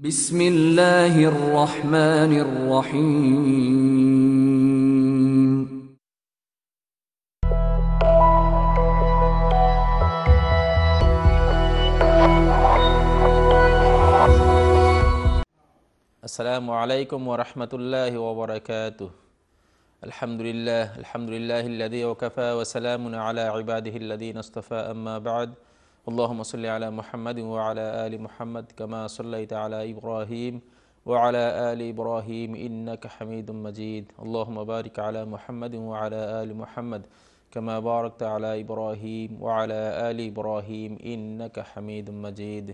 بسم الله الرحمن الرحيم السلام عليكم ورحمة الله وبركاته الحمد لله الحمد لله الذي وكفى وسلام على عباده الذين اصطفى أما بعد اللهم صل على محمد وعلى آل محمد كما صليت على إبراهيم وعلى آل إبراهيم إنك حميد مجيد اللهم بارك على محمد وعلى آل محمد كما باركت على إبراهيم وعلى آل إبراهيم إنك حميد مجيد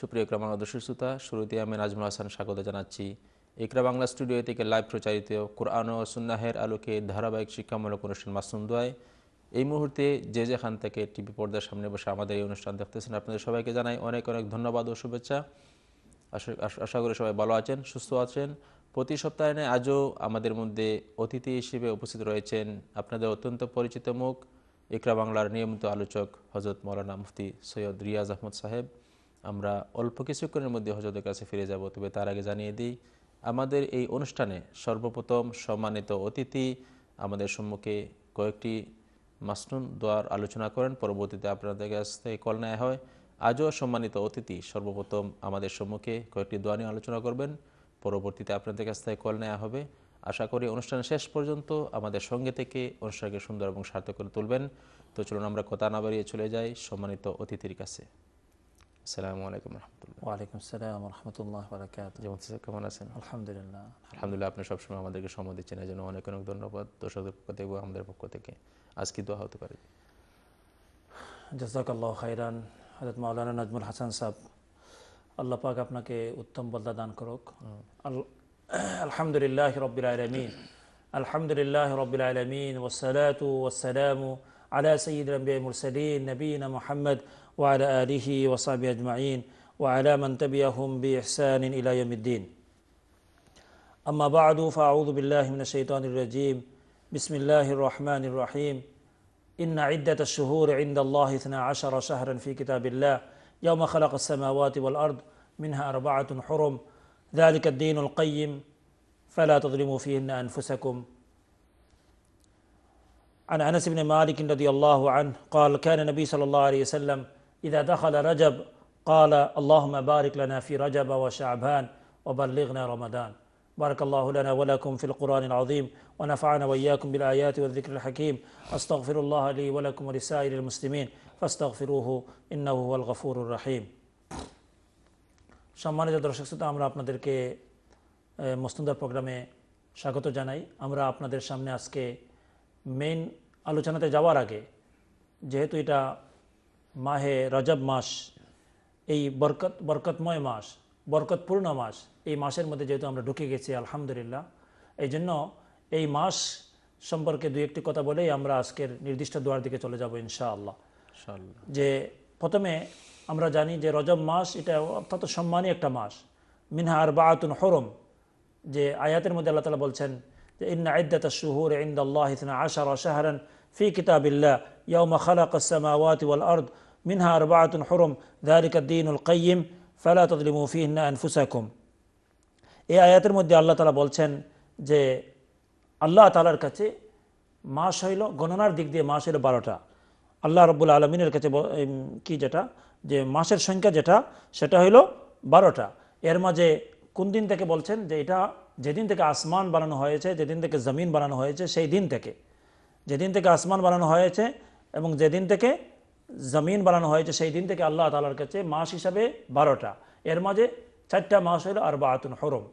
সুপ্রিয় ক্রমাণ দর্শক শ্রোতা শুরুতে আমি নাজমুল হাসান স্বাগত জানাচ্ছি একরা বাংলা স্টুডিও থেকে লাইভ প্রচারিত কোরআন ও সুন্নাহের আলোকে ধারাবাহিক শিক্ষামূলক অনুষ্ঠান মাসুম দোয়ায় এই মুহূর্তে যে যেখান থেকে টিভি পর্দার সামনে বসে আমাদের এই অনুষ্ঠান দেখতেছেন আপনাদের সবাইকে জানাই অনেক অনেক ধন্যবাদ ও শুভেচ্ছা আশা করি সবাই ভালো আছেন সুস্থ আছেন প্রতি সপ্তাহে আজও আমাদের মধ্যে অতিথি হিসেবে উপস্থিত রয়েছেন আপনাদের অত্যন্ত পরিচিত মুখ ইকরা বাংলার নিয়মিত আলোচক হজরত মৌলানা মুফতি সৈয়দ রিয়াজ আহমদ সাহেব আমরা অল্প কিছুক্ষণের মধ্যে হজরতের কাছে ফিরে যাব তবে তার আগে জানিয়ে দিই আমাদের এই অনুষ্ঠানে সর্বপ্রথম সম্মানিত অতিথি আমাদের সম্মুখে কয়েকটি মাসনুন দোয়ার আলোচনা করেন পরবর্তীতে আপনাদের কাছ থেকে কল নেওয়া হয় আজও সম্মানিত অতিথি সর্বপ্রথম আমাদের সম্মুখে কয়েকটি দোয়া নিয়ে আলোচনা করবেন পরবর্তীতে আপনাদের কাছ থেকে কল নেওয়া হবে আশা করি অনুষ্ঠান শেষ পর্যন্ত আমাদের সঙ্গে থেকে অনুষ্ঠানকে সুন্দর এবং সার্থক করে তুলবেন তো চলুন আমরা কথা না বাড়িয়ে চলে যাই সম্মানিত অতিথির কাছে السلام عليكم ورحمة الله وعليكم السلام ورحمة الله وبركاته جمعة سكة مناسين الحمد لله الحمد لله أبنى شعب شمع عمد دي شعب دي چنين جنوانا كنو دور نوبات دوشاق در پوکتے بوا حمد در پوکتے کے آس کی دعا ہو تو پارے جزاك الله خيرا حضرت مولانا نجم الحسن صاحب اللہ پاک اپنا کے اتم بلدہ دان کروک آه. الحمد لله رب العالمين الحمد لله رب العالمين والصلاة والسلام على سيد الانبياء المرسلين نبينا محمد وعلى آله وصحبه أجمعين وعلى من تبعهم بإحسان إلى يوم الدين أما بعد فأعوذ بالله من الشيطان الرجيم بسم الله الرحمن الرحيم إن عدة الشهور عند الله 12 شهرا في كتاب الله يوم خلق السماوات والأرض منها أربعة حرم ذلك الدين القيم فلا تظلموا فيهن أنفسكم عن أنس بن مالك رضي الله عنه قال كان النبي صلى الله عليه وسلم إذا دخل رجب قال اللهم بارك لنا في رجب وشعبان وبلغنا رمضان بارك الله لنا ولكم في القرآن العظيم ونفعنا وإياكم بالآيات والذكر الحكيم أستغفر الله لي ولكم ولسائر المسلمين فاستغفروه إنه هو الغفور الرحيم সম্মানিত দর্শক শ্রোতা আমরা আপনাদেরকে মস্তন্দার প্রোগ্রামে স্বাগত জানাই আমরা আপনাদের সামনে আজকে মেইন আলোচনাতে যাওয়ার আগে যেহেতু এটা মাহে রজব মাস এই বরকত বরকতময় মাস বরকতপূর্ণ মাস এই মাসের মধ্যে যেহেতু আমরা ঢুকে গেছি আলহামদুলিল্লাহ এই জন্য এই মাস সম্পর্কে দুই একটি কথা বলেই আমরা আজকের নির্দিষ্ট দোয়ার দিকে চলে যাব ইনশাআল্লাহ যে প্রথমে আমরা জানি যে রজব মাস এটা অর্থাৎ সম্মানী একটা মাস মিনহা আর আতুন হরম যে আয়াতের মধ্যে আল্লাহ তালা বলছেন যে ইন্না আদাত শুহুর ইন্দ আল্লাহ ইসনা আশার অশাহারান في كتاب الله يوم خلق السماوات والأرض منها أربعة حرم ذلك الدين القيم فلا تظلموا فيهن أنفسكم এই আয়াতের মধ্যে আল্লাহ তালা বলছেন যে আল্লাহ তালার কাছে মাস হইল গণনার দিক দিয়ে মাস হইল বারোটা আল্লাহ রব্বুল আলমিনের কাছে কি যেটা যে মাসের সংখ্যা যেটা সেটা হইল বারোটা এর মাঝে কোন দিন থেকে বলছেন যে এটা যেদিন থেকে আসমান বানানো হয়েছে যেদিন থেকে জমিন বানানো হয়েছে সেই দিন থেকে যেদিন থেকে আসমান বানানো হয়েছে এবং যেদিন থেকে জমিন বানানো হয়েছে সেই দিন থেকে আল্লাহ তালার কাছে মাস হিসাবে বারোটা এর মাঝে চারটা মাস হইল আর বাহাতুন হরম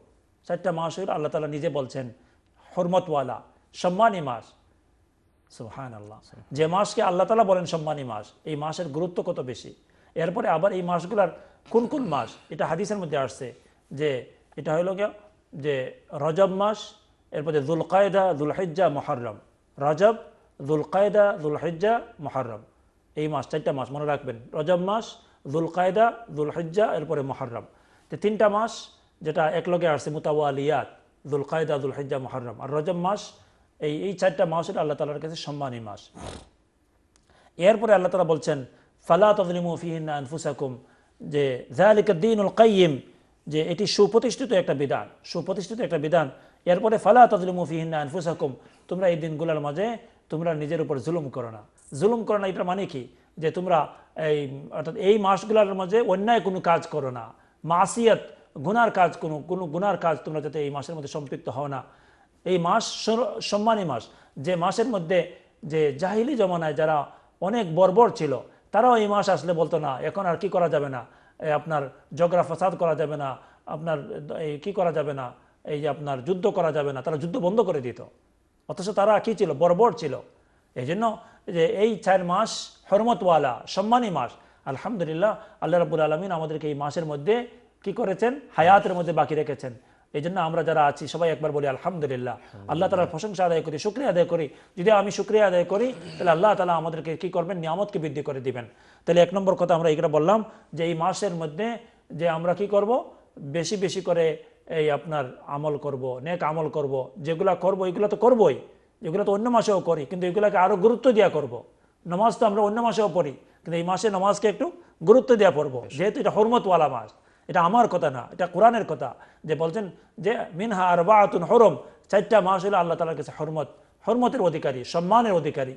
চারটা মাস হইল আল্লাহ তালা নিজে বলছেন হরমতওয়ালা সম্মানী মাস সোহান আল্লাহ যে মাসকে আল্লাহ তালা বলেন সম্মানী মাস এই মাসের গুরুত্ব কত বেশি এরপরে আবার এই মাসগুলার কোন কোন মাস এটা হাদিসের মধ্যে আসছে যে এটা হইল যে রজব মাস এরপরে জুল কায়দা জুল মহরম রজব জুলকায়দা জুলহজ্জা মহারম এই মাস চারটা মাস মনে রাখবেন রজব মাস জুলকায়দা জুলহজ্জা এরপরে মহারম তো তিনটা মাস যেটা একলগে আসছে মুতাওয়ালিয়াত জুলকায়দা জুলহজ্জা মহারম আর রজব মাস এই এই চারটা মাস এটা আল্লাহ তালার কাছে সম্মানী মাস এরপরে আল্লাহ তালা বলছেন ফালা তদলিমু ফিহিনা আনফুসাকুম যে জাহালিকদ্দিনুল কাইম যে এটি সুপ্রতিষ্ঠিত একটা বিধান সুপ্রতিষ্ঠিত একটা বিধান এরপরে ফালা তদলিমু ফিহিনা আনফুসাকুম তোমরা এই দিনগুলোর মাঝে তোমরা নিজের উপর জুলুম করো না জুলুম করো না এটার মানে কি যে তোমরা এই অর্থাৎ এই মাসগুলোর মাঝে অন্যায় কোনো কাজ করো না মাসিয়াত গুনার কাজ কোনো কোনো গুনার কাজ তোমরা যাতে এই মাসের মধ্যে সম্পৃক্ত হও না এই মাস সম্মানী মাস যে মাসের মধ্যে যে জাহিলি জমানায় যারা অনেক বর্বর ছিল তারাও এই মাস আসলে বলতো না এখন আর কি করা যাবে না আপনার জগরা ফসাদ করা যাবে না আপনার এই কী করা যাবে না এই যে আপনার যুদ্ধ করা যাবে না তারা যুদ্ধ বন্ধ করে দিত অথচ তারা কি ছিল বর্বর ছিল এই জন্য যে এই চার মাস হরমতওয়ালা সম্মানী মাস আলহামদুলিল্লাহ আল্লাহ রাবুল আলমিন আমাদেরকে এই মাসের মধ্যে কি করেছেন হায়াতের মধ্যে বাকি রেখেছেন এই জন্য আমরা যারা আছি সবাই একবার বলি আলহামদুলিল্লাহ আল্লাহ তালার প্রশংসা আদায় করি শুক্রিয়া আদায় করি যদি আমি শুক্রিয়া আদায় করি তাহলে আল্লাহ তালা আমাদেরকে কি করবেন নিয়ামতকে বৃদ্ধি করে দিবেন তাহলে এক নম্বর কথা আমরা এগুলো বললাম যে এই মাসের মধ্যে যে আমরা কি করব বেশি বেশি করে এই আপনার আমল করব নেক আমল করব যেগুলা করব এগুলো তো করবই এগুলো তো অন্য মাসেও করি কিন্তু এগুলাকে আরও গুরুত্ব দেওয়া করব। নমাজ তো আমরা অন্য মাসেও পড়ি কিন্তু এই মাসে নমাজকে একটু গুরুত্ব দেওয়া পড়ব যেহেতু এটা হরমতওয়ালা মাস এটা আমার কথা না এটা কোরআনের কথা যে বলছেন যে মিনহা আর বা আতুন হরম চারটা মাস হলো আল্লাহ তালার কাছে হরমত হরমতের অধিকারী সম্মানের অধিকারী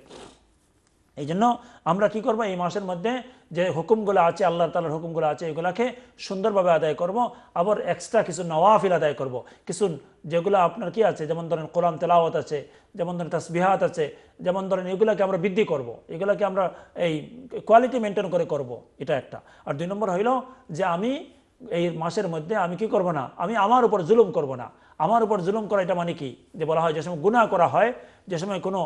এই জন্য আমরা কি করব এই মাসের মধ্যে যে হুকুমগুলো আছে আল্লাহ তালার হুকুমগুলো আছে এগুলাকে সুন্দরভাবে আদায় করব আবার এক্সট্রা কিছু নওয়াফিল আদায় করব। কিছু যেগুলো আপনার কি আছে যেমন ধরেন কোরআন তেলাওয়াত আছে যেমন ধরেন তাসবিহাত আছে যেমন ধরেন এগুলোকে আমরা বৃদ্ধি করব। এগুলোকে আমরা এই কোয়ালিটি মেনটেন করে করব। এটা একটা আর দুই নম্বর হইল যে আমি এই মাসের মধ্যে আমি কি করব না আমি আমার উপর জুলুম করব না আমার উপর জুলুম করা এটা মানে কি যে বলা হয় যে সময় গুণা করা হয় যে সময় কোনো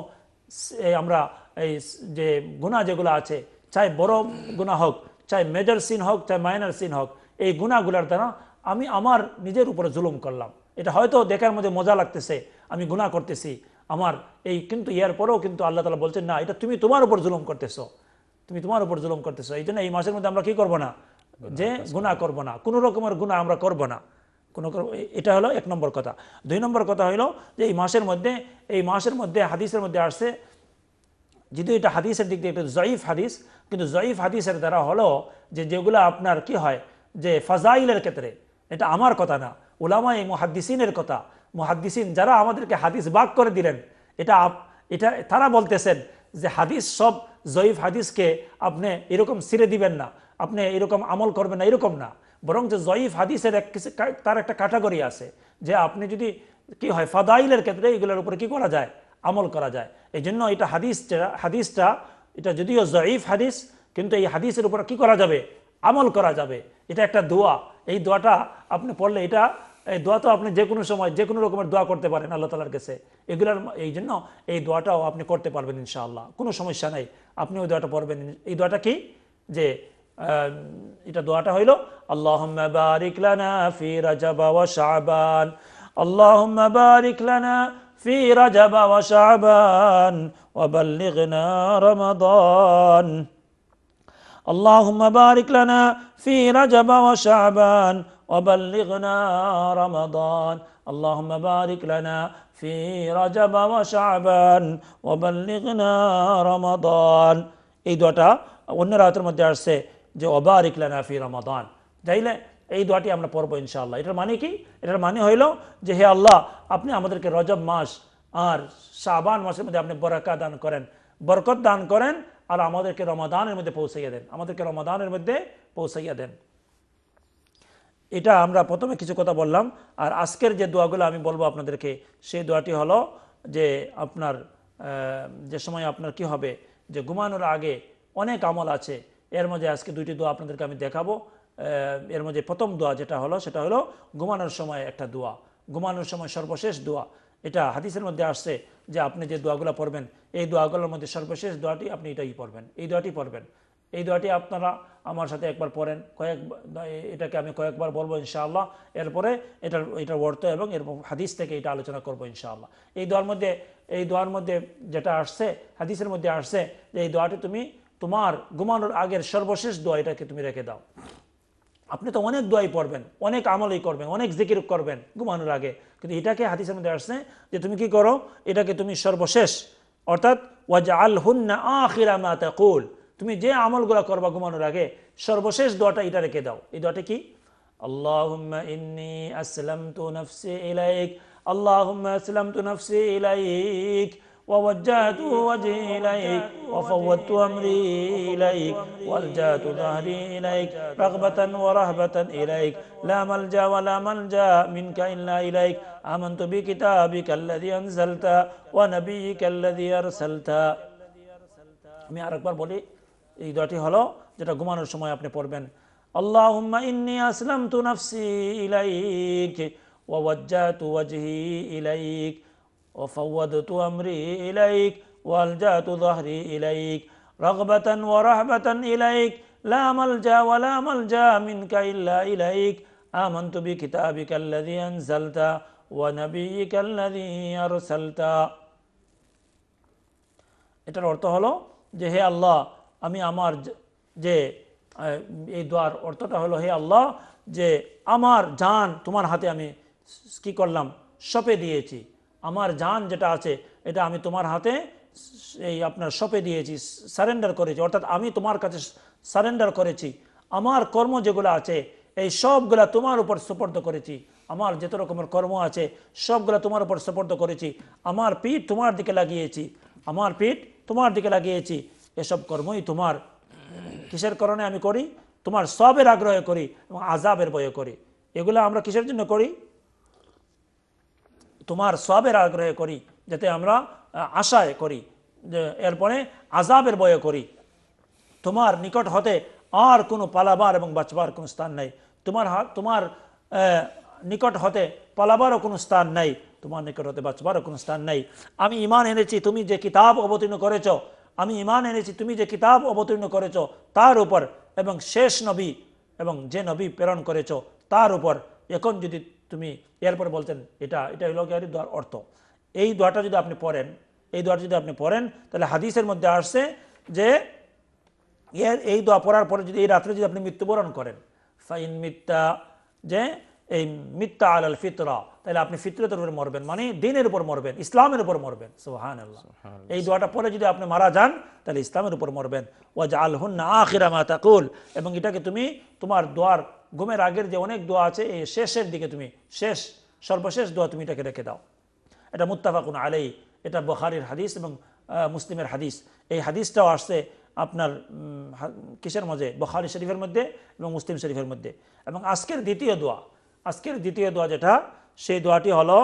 আমরা এই যে গুণা যেগুলো আছে চাই বড় গুণা হোক চাই মেজর সিন হোক চাই মাইনার সিন হোক এই গুণাগুলার দ্বারা আমি আমার নিজের উপরে জুলুম করলাম এটা হয়তো দেখার মধ্যে মজা লাগতেছে আমি গুণা করতেছি আমার এই কিন্তু ইয়ার পরেও কিন্তু আল্লাহ তালা বলছেন না এটা তুমি তোমার উপর জুলুম করতেছো তুমি তোমার উপর জুলুম করতেছো এই জন্য এই মাসের মধ্যে আমরা কি করব না যে গুণা করব না কোনো রকমের গুণা আমরা করব না কোনো এটা হলো এক নম্বর কথা দুই নম্বর কথা হলো যে এই মাসের মধ্যে এই মাসের মধ্যে হাদিসের মধ্যে আসছে যদিও এটা হাদিসের দিক দিয়ে একটা জয়ীফ হাদিস কিন্তু জয়ীফ হাদিসের দ্বারা হলো যে যেগুলো আপনার কি হয় যে ফাজাইলের ক্ষেত্রে এটা আমার কথা না এই মুহাদ্দিসিনের কথা মুহাদ্দিসিন যারা আমাদেরকে হাদিস বাক করে দিলেন এটা এটা তারা বলতেছেন যে হাদিস সব জয়ীফ হাদিসকে আপনি এরকম ছিঁড়ে দিবেন না আপনি এরকম আমল করবেন না এরকম না বরং যে জয়ীফ হাদিসের এক তার একটা ক্যাটাগরি আছে যে আপনি যদি কি হয় ফাদাইলের ক্ষেত্রে এগুলোর উপরে কি করা যায় আমল করা যায় এই জন্য এটা হাদিসটা হাদিসটা এটা যদিও জয়ীফ হাদিস কিন্তু এই হাদিসের উপরে কি করা যাবে আমল করা যাবে এটা একটা দোয়া এই দোয়াটা আপনি পড়লে এটা এই দোয়া তো আপনি যে কোনো সময় যে কোনো রকমের দোয়া করতে পারেন আল্লাহ তালার কাছে এগুলার এই জন্য এই দোয়াটাও আপনি করতে পারবেন ইনশাআল্লাহ কোনো সমস্যা নেই আপনি ওই দোয়াটা পড়বেন এই দোয়াটা কি যে এটা দোয়াটা হইল আল্লাহ বারিক লানা ফি রাজাবা ওয়া শাবান আল্লাহ বারিক লানা ফি রাজাবা ওয়া শাবান ওয়া বাল্লিগনা রমাদান اللهم بارك لنا في رجب وشعبان وبلغنا رمضان اللهم بارك لنا في رجب وشعبان وبلغنا رمضان এই দোয়াটা অন্য রাতের মধ্যে আসছে যে অবারিক লানাফি রমাদান তাইলে এই দোয়াটি আমরা পড়বো ইনশাআল্লাহ এটার মানে কি এটার মানে হইল যে হে আল্লাহ আপনি আমাদেরকে রজব মাস আর শাবান মাসের মধ্যে আপনি বরাকা দান করেন বরকত দান করেন আর আমাদেরকে রমাদানের মধ্যে পৌঁছাইয়া দেন আমাদেরকে রমাদানের মধ্যে পৌঁছাইয়া দেন এটা আমরা প্রথমে কিছু কথা বললাম আর আজকের যে দোয়াগুলো আমি বলবো আপনাদেরকে সেই দোয়াটি হলো যে আপনার যে সময় আপনার কি হবে যে ঘুমানোর আগে অনেক আমল আছে এর মধ্যে আজকে দুইটি দোয়া আপনাদেরকে আমি দেখাবো এর মধ্যে প্রথম দোয়া যেটা হলো সেটা হলো ঘুমানোর সময় একটা দোয়া ঘুমানোর সময় সর্বশেষ দোয়া এটা হাদিসের মধ্যে আসছে যে আপনি যে দোয়াগুলো পড়বেন এই দোয়াগুলোর মধ্যে সর্বশেষ দোয়াটি আপনি এটাই পড়বেন এই দোয়াটি পড়বেন এই দোয়াটি আপনারা আমার সাথে একবার পড়েন কয়েক এটাকে আমি কয়েকবার বলবো ইনশাআল্লাহ এরপরে এটার এটার অর্থ এবং এর হাদিস থেকে এটা আলোচনা করবো ইনশাআল্লাহ এই দোয়ার মধ্যে এই দোয়ার মধ্যে যেটা আসছে হাদিসের মধ্যে আসছে যে এই দোয়াটি তুমি তোমার ঘুমানোর আগের সর্বশেষ দোয়া এটাকে তুমি রেখে দাও আপনি তো অনেক দোয়াই পড়বেন অনেক আমলই করবেন অনেক জিকির করবেন ঘুমানোর আগে কিন্তু এটাকে হাদিসের মধ্যে আসছে যে তুমি কি করো এটাকে তুমি সর্বশেষ অর্থাৎ ওয়াজা আল হুন্না আখিরা মাতা কুল তুমি যে আমলগুলো করবা ঘুমানোর আগে সর্বশেষ দোয়াটা এটা রেখে দাও এই দোয়াটা কি আল্লাহুম্মা ইন্নি আসলামতু নফসি ইলাইক আল্লাহুম্মা আসলামতু নফসি ইলাইক ووجهت وجهي إليك وفوضت أمري إليك والجأت ظهري إليك رغبة ورهبة إليك لا ملجأ ولا ملجأ منك إلا إليك آمنت بكتابك الذي أنزلت ونبيك الذي أرسلت আমি আরেকবার বলি এই দোয়াটি হলো যেটা ঘুমানোর সময় আপনি পড়বেন اللهم إني أسلمت نفسي إليك ووجهت وجهي إليك وفوضت أمري إليك والجأت ظهري إليك رغبة ورهبة إليك لا ملجأ ولا ملجأ منك إلا إليك آمنت بكتابك الذي أنزلت ونبيك الذي أرسلت এটার অর্থ হলো যে হে আল্লাহ আমি আমার যে এই দোয়ার অর্থটা হলো হে আল্লাহ যে আমার জান তোমার হাতে আমি কি করলাম সপে দিয়েছি আমার যান যেটা আছে এটা আমি তোমার হাতে এই আপনার সপে দিয়েছি সারেন্ডার করেছি অর্থাৎ আমি তোমার কাছে সারেন্ডার করেছি আমার কর্ম যেগুলো আছে এই সবগুলা তোমার উপর সুপর্দ করেছি আমার যত রকমের কর্ম আছে সবগুলা তোমার উপর সুপর্দ করেছি আমার পিঠ তোমার দিকে লাগিয়েছি আমার পিঠ তোমার দিকে লাগিয়েছি এসব কর্মই তোমার কিসের কারণে আমি করি তোমার সবের আগ্রহে করি এবং আজাবের বয়ে করি এগুলো আমরা কিসের জন্য করি তোমার সবের আগ্রহে করি যাতে আমরা আশায় করি এরপরে আজাবের বয়ে করি তোমার নিকট হতে আর কোনো পালাবার এবং বাঁচবার কোনো স্থান নাই তোমার তোমার নিকট হতে পালাবারও কোনো স্থান নাই তোমার নিকট হতে বাঁচবারও কোনো স্থান নাই আমি ইমান এনেছি তুমি যে কিতাব অবতীর্ণ করেছ আমি ইমান এনেছি তুমি যে কিতাব অবতীর্ণ করেছ তার উপর এবং শেষ নবী এবং যে নবী প্রেরণ করেছ তার উপর এখন যদি তুমি এরপরে বলতেন এটা এটা হলো গিয়ে দোয়ার অর্থ এই দোয়াটা যদি আপনি পড়েন এই দোয়াটা যদি আপনি পড়েন তাহলে হাদিসের মধ্যে আসছে যে এর এই দোয়া পড়ার পরে যদি এই রাত্রে যদি আপনি মৃত্যুবরণ করেন ফাইন মিথ্যা যে এই মিথ্যা আল আল ফিতরা তাহলে আপনি ফিতরতের উপর মরবেন মানে দিনের উপর মরবেন ইসলামের উপর মরবেন সোহান আল্লাহ এই দোয়াটা পরে যদি আপনি মারা যান তাহলে ইসলামের উপর মরবেন ওয়াজ আল হুন্না আখিরামা তাকুল এবং এটাকে তুমি তোমার দোয়ার ঘুমের আগের যে অনেক দোয়া আছে এই শেষের দিকে তুমি শেষ সর্বশেষ দোয়া তুমি এটাকে রেখে দাও এটা মুত্তাফাকুন আলেই এটা বহারের হাদিস এবং মুসলিমের হাদিস এই হাদিসটাও আসছে আপনার কিসের মধ্যে বখারি শরীফের মধ্যে এবং মুসলিম শরীফের মধ্যে এবং আজকের দ্বিতীয় দোয়া আজকের দ্বিতীয় দোয়া যেটা সেই দোয়াটি হলো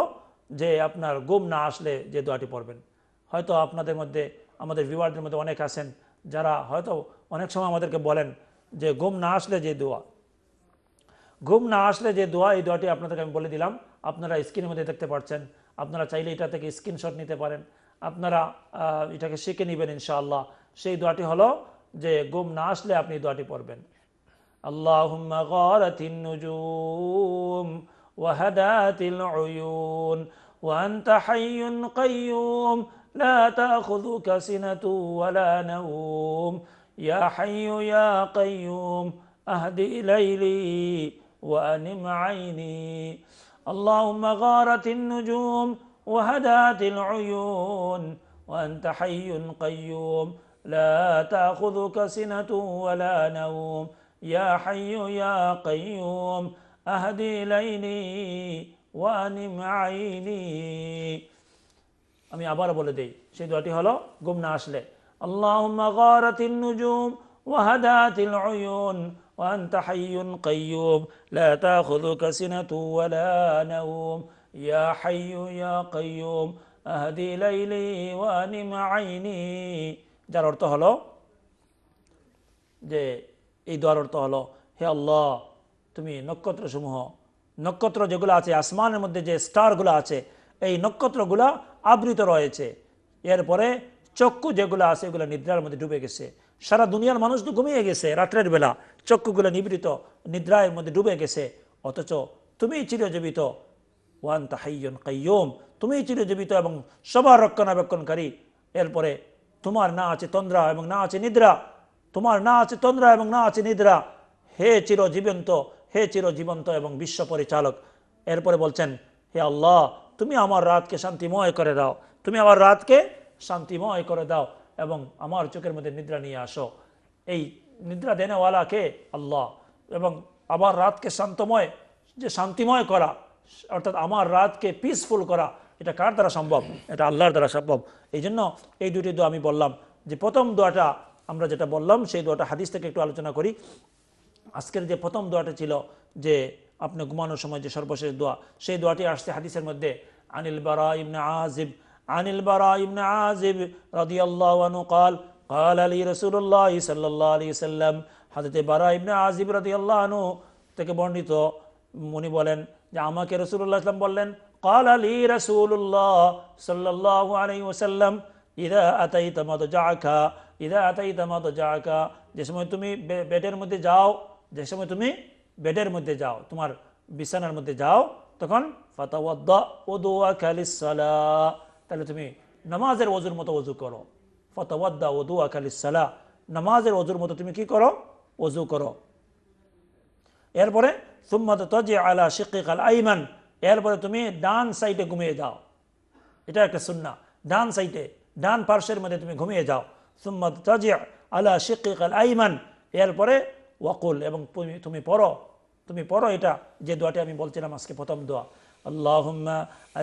যে আপনার গুম না আসলে যে দোয়াটি পড়বেন হয়তো আপনাদের মধ্যে আমাদের ভিউয়ারদের মধ্যে অনেক আছেন যারা হয়তো অনেক সময় আমাদেরকে বলেন যে গুম না আসলে যে দোয়া ঘুম না আসলে যে দোয়া এই দোয়াটি আপনাদেরকে আমি বলে দিলাম আপনারা স্ক্রিনের মধ্যে দেখতে পাচ্ছেন আপনারা চাইলে এটা থেকে স্ক্রিনশট নিতে পারেন আপনারা এটাকে শিখে নেবেন ইনশাআল্লাহ সেই দোয়াটি হলো যে ঘুম না আসলে আপনি দোয়াটি পড়বেন আল্লাহ وأنت حي قيوم لا تأخذك سنة ولا نوم يا حي يا قيوم أهدي ليلي وأنم عيني اللهم غارت النجوم وهدات العيون وأنت حي قيوم لا تأخذك سنة ولا نوم يا حي يا قيوم أهدي ليلي وأنم عيني আমি আবার বলে দেই সেই দোয়াটি হলো ঘুম না আসলে আল্লাহ গারাতিন নুজুম ওয়াহাদাতিল উয়ুন وأنت حي قيوم لا تأخذك سنة ولا نوم يا حي يا قيوم أهدي ليلي وأنم عيني যার অর্থ হলো যে এই দোয়ার অর্থ হলো হে আল্লাহ তুমি নক্ষত্রসমূহ নক্ষত্র যেগুলো আছে আসমানের মধ্যে যে স্টারগুলো আছে এই নক্ষত্রগুলো আবৃত রয়েছে এরপরে চক্ষু যেগুলো আছে এগুলো নিদ্রার মধ্যে ডুবে গেছে সারা দুনিয়ার মানুষ তো ঘুমিয়ে গেছে রাত্রের বেলা চক্ষুগুলো নিবৃত নিদ্রায়ের মধ্যে ডুবে গেছে অথচ তুমি চিরজীবিত ওয়ান তাহাইয়ন কাইয়ম তুমি চিরজীবিত এবং সবার রক্ষণাবেক্ষণকারী এরপরে তোমার না আছে তন্দ্রা এবং না আছে নিদ্রা তোমার না আছে তন্দ্রা এবং না আছে নিদ্রা হে চিরজীবন্ত হে চিরজীবন্ত এবং বিশ্ব পরিচালক এরপরে বলছেন হে আল্লাহ তুমি আমার রাতকে শান্তিময় করে দাও তুমি আমার রাতকে শান্তিময় করে দাও এবং আমার চোখের মধ্যে নিদ্রা নিয়ে আসো এই নিদ্রা দেনেওয়ালাকে আল্লাহ এবং আমার রাতকে শান্তময় যে শান্তিময় করা অর্থাৎ আমার রাতকে পিসফুল করা এটা কার দ্বারা সম্ভব এটা আল্লাহর দ্বারা সম্ভব এই জন্য এই দুটি দোয়া আমি বললাম যে প্রথম দোয়াটা আমরা যেটা বললাম সেই দোয়াটা হাদিস থেকে একটু আলোচনা করি আজকের যে প্রথম দোয়াটা ছিল যে আপনি ঘুমানোর সময় যে সর্বশেষ দোয়া সেই দোয়াটি আসছে হাদিসের মধ্যে আনিল বারা ইমনা আজিব عن البراء بن عازب رضي الله عنه قال قال لي رسول الله صلى الله عليه وسلم حضرت براء بن عازب رضي الله عنه تكبرني تو موني بولن يا عمك رسول الله صلى الله عليه وسلم قال لي رسول الله صلى الله عليه وسلم إذا أتيت مضجعك إذا أتيت مضجعك جسمه تمي بيتر مدة جاو جسمه تمي بيتر مدة جاو تمار بسنة مدة جاو تكون فتوضأ وضوءك للصلاة তাহলে তুমি নামাজের ওজুর মতো ওজু করো ফতওয়াদ্দা ওদু আকালিসালা নামাজের ওজুর মতো তুমি কি করো ওজু করো এরপরে আলা শিকিক আইমান এরপরে তুমি ডান সাইডে ঘুমিয়ে যাও এটা একটা সুন্না ডান সাইডে ডান পার্শ্বের মধ্যে তুমি ঘুমিয়ে যাও সুম্মত তজে আলা শিকিক আল আইমান এরপরে ওয়াকুল এবং তুমি তুমি পড়ো তুমি পড়ো এটা যে দোয়াটি আমি বলছিলাম আজকে প্রথম দোয়া اللهم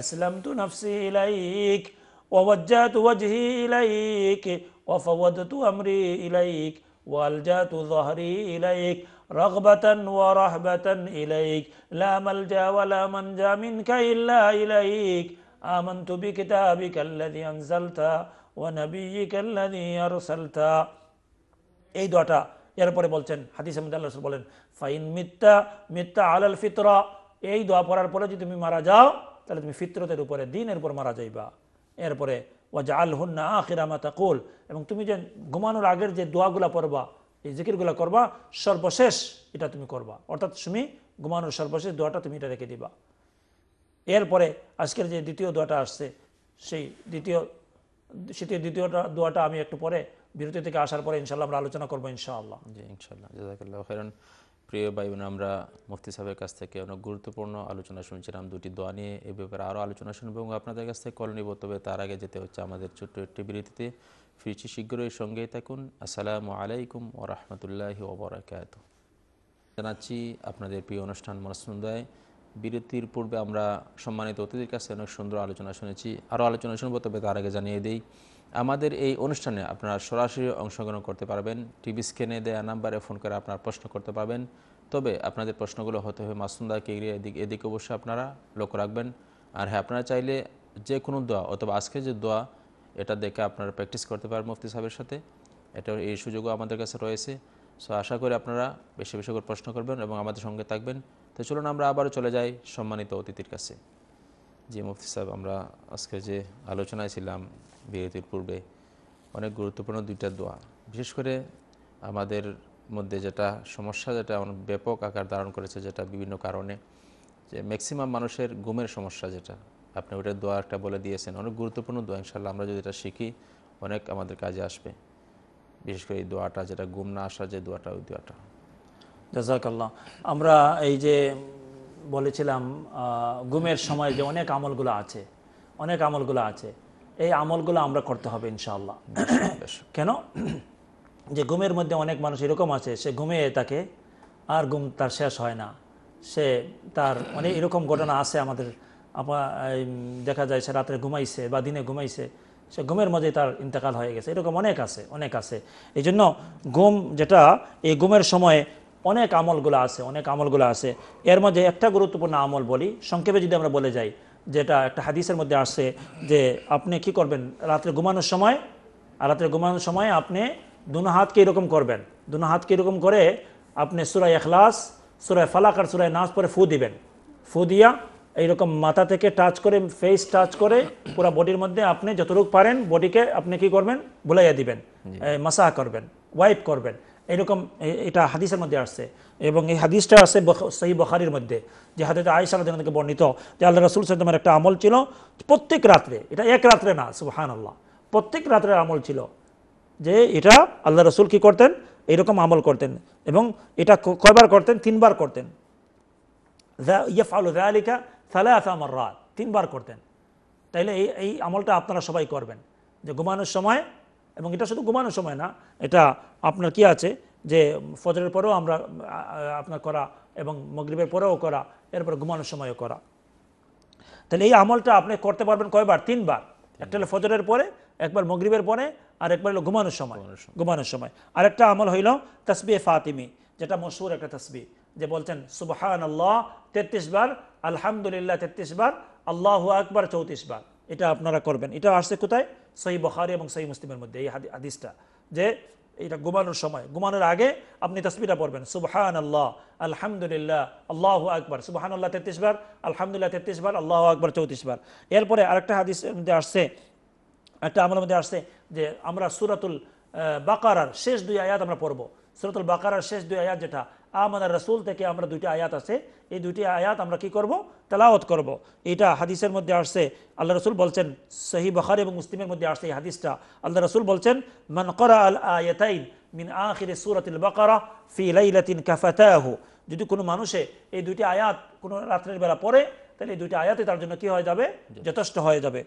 أسلمت نفسي إليك ووجهت وجهي إليك وفوضت أمري إليك والجأت ظهري إليك رغبة ورهبة إليك لا ملجأ ولا منجا منك إلا إليك آمنت بكتابك الذي أنزلت ونبيك الذي أرسلت এই দোয়াটা এরপরে বলছেন হাদিস আহমদ আল্লাহ বলেন فإن مت مت على الفطره এই দোয়া পড়ার পরে যদি তুমি মারা যাও তাহলে তুমি ফিতরতের উপরে দিনের উপর মারা যাইবা এরপরে ওয়াজা আল হুন্না আখিরামা তাকুল এবং তুমি যে ঘুমানোর আগের যে দোয়াগুলা পড়বা এই জিকিরগুলা করবা সর্বশেষ এটা তুমি করবা অর্থাৎ তুমি ঘুমানোর সর্বশেষ দোয়াটা তুমি এটা রেখে দিবা এরপরে আজকের যে দ্বিতীয় দোয়াটা আসছে সেই দ্বিতীয় সেটি দ্বিতীয়টা দোয়াটা আমি একটু পরে বিরতি থেকে আসার পরে ইনশাল্লাহ আমরা আলোচনা করবো ইনশাআল্লাহ জি ইনশাআল্লাহ প্রিয় ভাই বোন আমরা মুফতি সাহেবের কাছ থেকে অনেক গুরুত্বপূর্ণ আলোচনা শুনছিলাম দুটি দোয়া নিয়ে এ ব্যাপারে আরও আলোচনা শুনবো এবং আপনাদের কাছ থেকে কলনি তবে তার আগে যেতে হচ্ছে আমাদের ছোট্ট একটি বিরতিতে ফিরছি শীঘ্রই সঙ্গেই থাকুন আসসালামু আলাইকুম ও রহমতুল্লাহ ওবরাকাত জানাচ্ছি আপনাদের প্রিয় অনুষ্ঠান মনসুন্দায় বিরতির পূর্বে আমরা সম্মানিত অতিথির কাছে অনেক সুন্দর আলোচনা শুনেছি আরও আলোচনা শুনবো তবে তার আগে জানিয়ে দিই আমাদের এই অনুষ্ঠানে আপনারা সরাসরি অংশগ্রহণ করতে পারবেন টিভি স্ক্রিনে দেয়া নাম্বারে ফোন করে আপনারা প্রশ্ন করতে পারবেন তবে আপনাদের প্রশ্নগুলো হতে হবে মাসুন্দা কে এদিক এদিকে অবশ্যই আপনারা লক্ষ্য রাখবেন আর হ্যাঁ আপনারা চাইলে যে কোনো দোয়া অথবা আজকে যে দোয়া এটা দেখে আপনারা প্র্যাকটিস করতে পারেন মুফতি সাহেবের সাথে এটা এই সুযোগও আমাদের কাছে রয়েছে সো আশা করি আপনারা বেশি বেশি করে প্রশ্ন করবেন এবং আমাদের সঙ্গে থাকবেন তো চলুন আমরা আবারও চলে যাই সম্মানিত অতিথির কাছে যে মুফতি সাহেব আমরা আজকে যে আলোচনায় ছিলাম বিরতির পূর্বে অনেক গুরুত্বপূর্ণ দুইটা দোয়া বিশেষ করে আমাদের মধ্যে যেটা সমস্যা যেটা ব্যাপক আকার ধারণ করেছে যেটা বিভিন্ন কারণে যে ম্যাক্সিমাম মানুষের ঘুমের সমস্যা যেটা আপনি ওইটার দোয়া একটা বলে দিয়েছেন অনেক গুরুত্বপূর্ণ দোয়া ইনশাল্লাহ আমরা যদি এটা শিখি অনেক আমাদের কাজে আসবে বিশেষ করে এই দোয়াটা যেটা ঘুম না আসা যে দোয়াটা ওই দোয়াটা জাজাকাল্লাহ আমরা এই যে বলেছিলাম ঘুমের সময় যে অনেক আমলগুলো আছে অনেক আমলগুলো আছে এই আমলগুলো আমরা করতে হবে ইনশাআল্লাহ কেন যে ঘুমের মধ্যে অনেক মানুষ এরকম আছে সে ঘুমিয়ে তাকে আর ঘুম তার শেষ হয় না সে তার অনেক এরকম ঘটনা আছে আমাদের দেখা যায় সে রাত্রে ঘুমাইছে বা দিনে ঘুমাইছে সে ঘুমের মধ্যেই তার ইন্তেকাল হয়ে গেছে এরকম অনেক আছে অনেক আছে এই জন্য ঘুম যেটা এই ঘুমের সময়ে অনেক আমলগুলো আছে অনেক আমলগুলো আছে এর মধ্যে একটা গুরুত্বপূর্ণ আমল বলি সংক্ষেপে যদি আমরা বলে যাই যেটা একটা হাদিসের মধ্যে আসে যে আপনি কি করবেন রাত্রে ঘুমানোর সময় আর রাত্রে ঘুমানোর সময় আপনি দুনো হাতকে এরকম করবেন দুনো হাতকে এরকম করে আপনি সুরাই এখলাস সুরাই ফালাক আর সুরায় নাচ পরে ফু দিবেন ফু দিয়া এইরকম মাথা থেকে টাচ করে ফেস টাচ করে পুরো বডির মধ্যে আপনি যতটুকু পারেন বডিকে আপনি কি করবেন বুলাইয়া দিবেন মাসাহ করবেন ওয়াইপ করবেন এরকম এটা হাদিসের মধ্যে আসছে এবং এই হাদিসটা আছে সেই বখারির মধ্যে যে হাদিস আয়সাল থেকে বর্ণিত যে আল্লাহ রসুল সাল্লামের একটা আমল ছিল প্রত্যেক রাত্রে এটা এক রাত্রে না সুহান আল্লাহ প্রত্যেক রাত্রের আমল ছিল যে এটা আল্লাহ রসুল কী করতেন এরকম আমল করতেন এবং এটা কয়বার করতেন তিনবার করতেন ইয়াফালু আলিকা তাহলে আসা আমার রাত তিনবার করতেন তাইলে এই এই আমলটা আপনারা সবাই করবেন যে ঘুমানোর সময় এবং এটা শুধু ঘুমানোর সময় না এটা আপনার কি আছে যে ফজরের পরেও আমরা আপনার করা এবং মগরীবের পরেও করা এরপর ঘুমানোর সময়ও করা তাহলে এই আমলটা আপনি করতে পারবেন কয়বার তিনবার একটা হলো ফজরের পরে একবার মগরীবের পরে আর একবার হলো ঘুমানোর সময় ঘুমানোর সময় আরেকটা আমল হইল তসবি ফাতিমি যেটা মশহুর একটা তসবি যে বলছেন সুবহান আল্লাহ তেত্রিশ বার আলহামদুলিল্লাহ তেত্রিশ বার আল্লাহ আকবার চৌত্রিশ বার এটা আপনারা করবেন এটা আসছে কোথায় সহি বহারি এবং সহি মুসলিমের মধ্যে এই হাদিসটা যে এটা ঘুমানোর সময় ঘুমানোর আগে আপনি তসবিটা পড়বেন সুবহান আল্লাহ আলহামদুলিল্লাহ আল্লাহ আকবর সুবহান আল্লাহ তেত্রিশ বার আলহামদুলিল্লাহ তেত্রিশ বার আল্লাহ আকবর চৌত্রিশ বার এরপরে আরেকটা হাদিসের মধ্যে আসছে একটা আমার মধ্যে আসছে যে আমরা সুরাতুল বাকারার শেষ দুই আয়াত আমরা পড়বো সুরাতুল বাকারার শেষ দুই আয়াত যেটা আমাদের রসুল থেকে আমরা দুইটি আয়াত আছে এই দুইটি আয়াত আমরা কি করব তেলাওত করব। এটা হাদিসের মধ্যে আসছে আল্লাহ রসুল বলছেন সহি বখার এবং মুসলিমের মধ্যে আসছে এই হাদিসটা আল্লাহ রসুল বলছেন মানকরা আল আয়তাইন মিন আখির সুরাতিল বকারা ফি লাইলাতিন কাফাতাহ যদি কোনো মানুষে এই দুইটি আয়াত কোনো রাত্রের বেলা পড়ে তাহলে এই দুইটি আয়াতে তার জন্য কি হয়ে যাবে যথেষ্ট হয়ে যাবে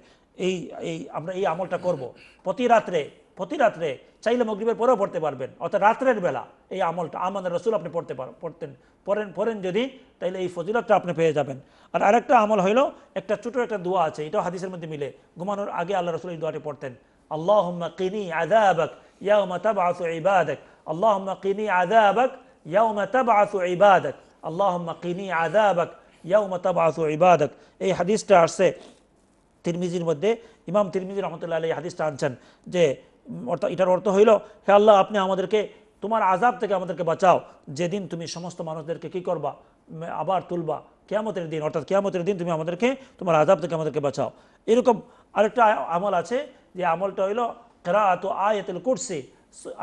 এই এই আমরা এই আমলটা করব প্রতি রাত্রে প্রতি রাত্রে চাইলে মগরীবের পরেও পড়তে পারবেন অর্থাৎ রাত্রের বেলা এই আমলটা আমাদের রসুল আপনি পড়তে পার পড়তেন পড়েন পড়েন যদি তাইলে এই ফজিলতটা আপনি পেয়ে যাবেন আর আরেকটা আমল হইল একটা ছোটো একটা দোয়া আছে এটাও হাদিসের মধ্যে মিলে ঘুমানোর আগে আল্লাহ রসুল এই দোয়াটি পড়তেন আল্লাহ কিনি আদাবাক ইয়াউ ইবাদক আল্লাহ কিনি আদাবাক ইয়াউ ইবাদক আল্লাহ কিনি আদাবাক ইয়াউ ইবাদক এই হাদিসটা আসছে তিরমিজির মধ্যে ইমাম তিরমিজি রহমতুল্লাহ আলী হাদিসটা আনছেন যে অর্থাৎ এটার অর্থ হইল হে আল্লাহ আপনি আমাদেরকে তোমার আজাব থেকে আমাদেরকে বাঁচাও যেদিন তুমি সমস্ত মানুষদেরকে কি করবা আবার তুলবা কেয়ামতের দিন অর্থাৎ কেয়ামতের দিন তুমি আমাদেরকে তোমার আজাব থেকে আমাদেরকে বাঁচাও এরকম আরেকটা আমল আছে যে আমলটা হইল খেরা তো আয়াতুল কুরসি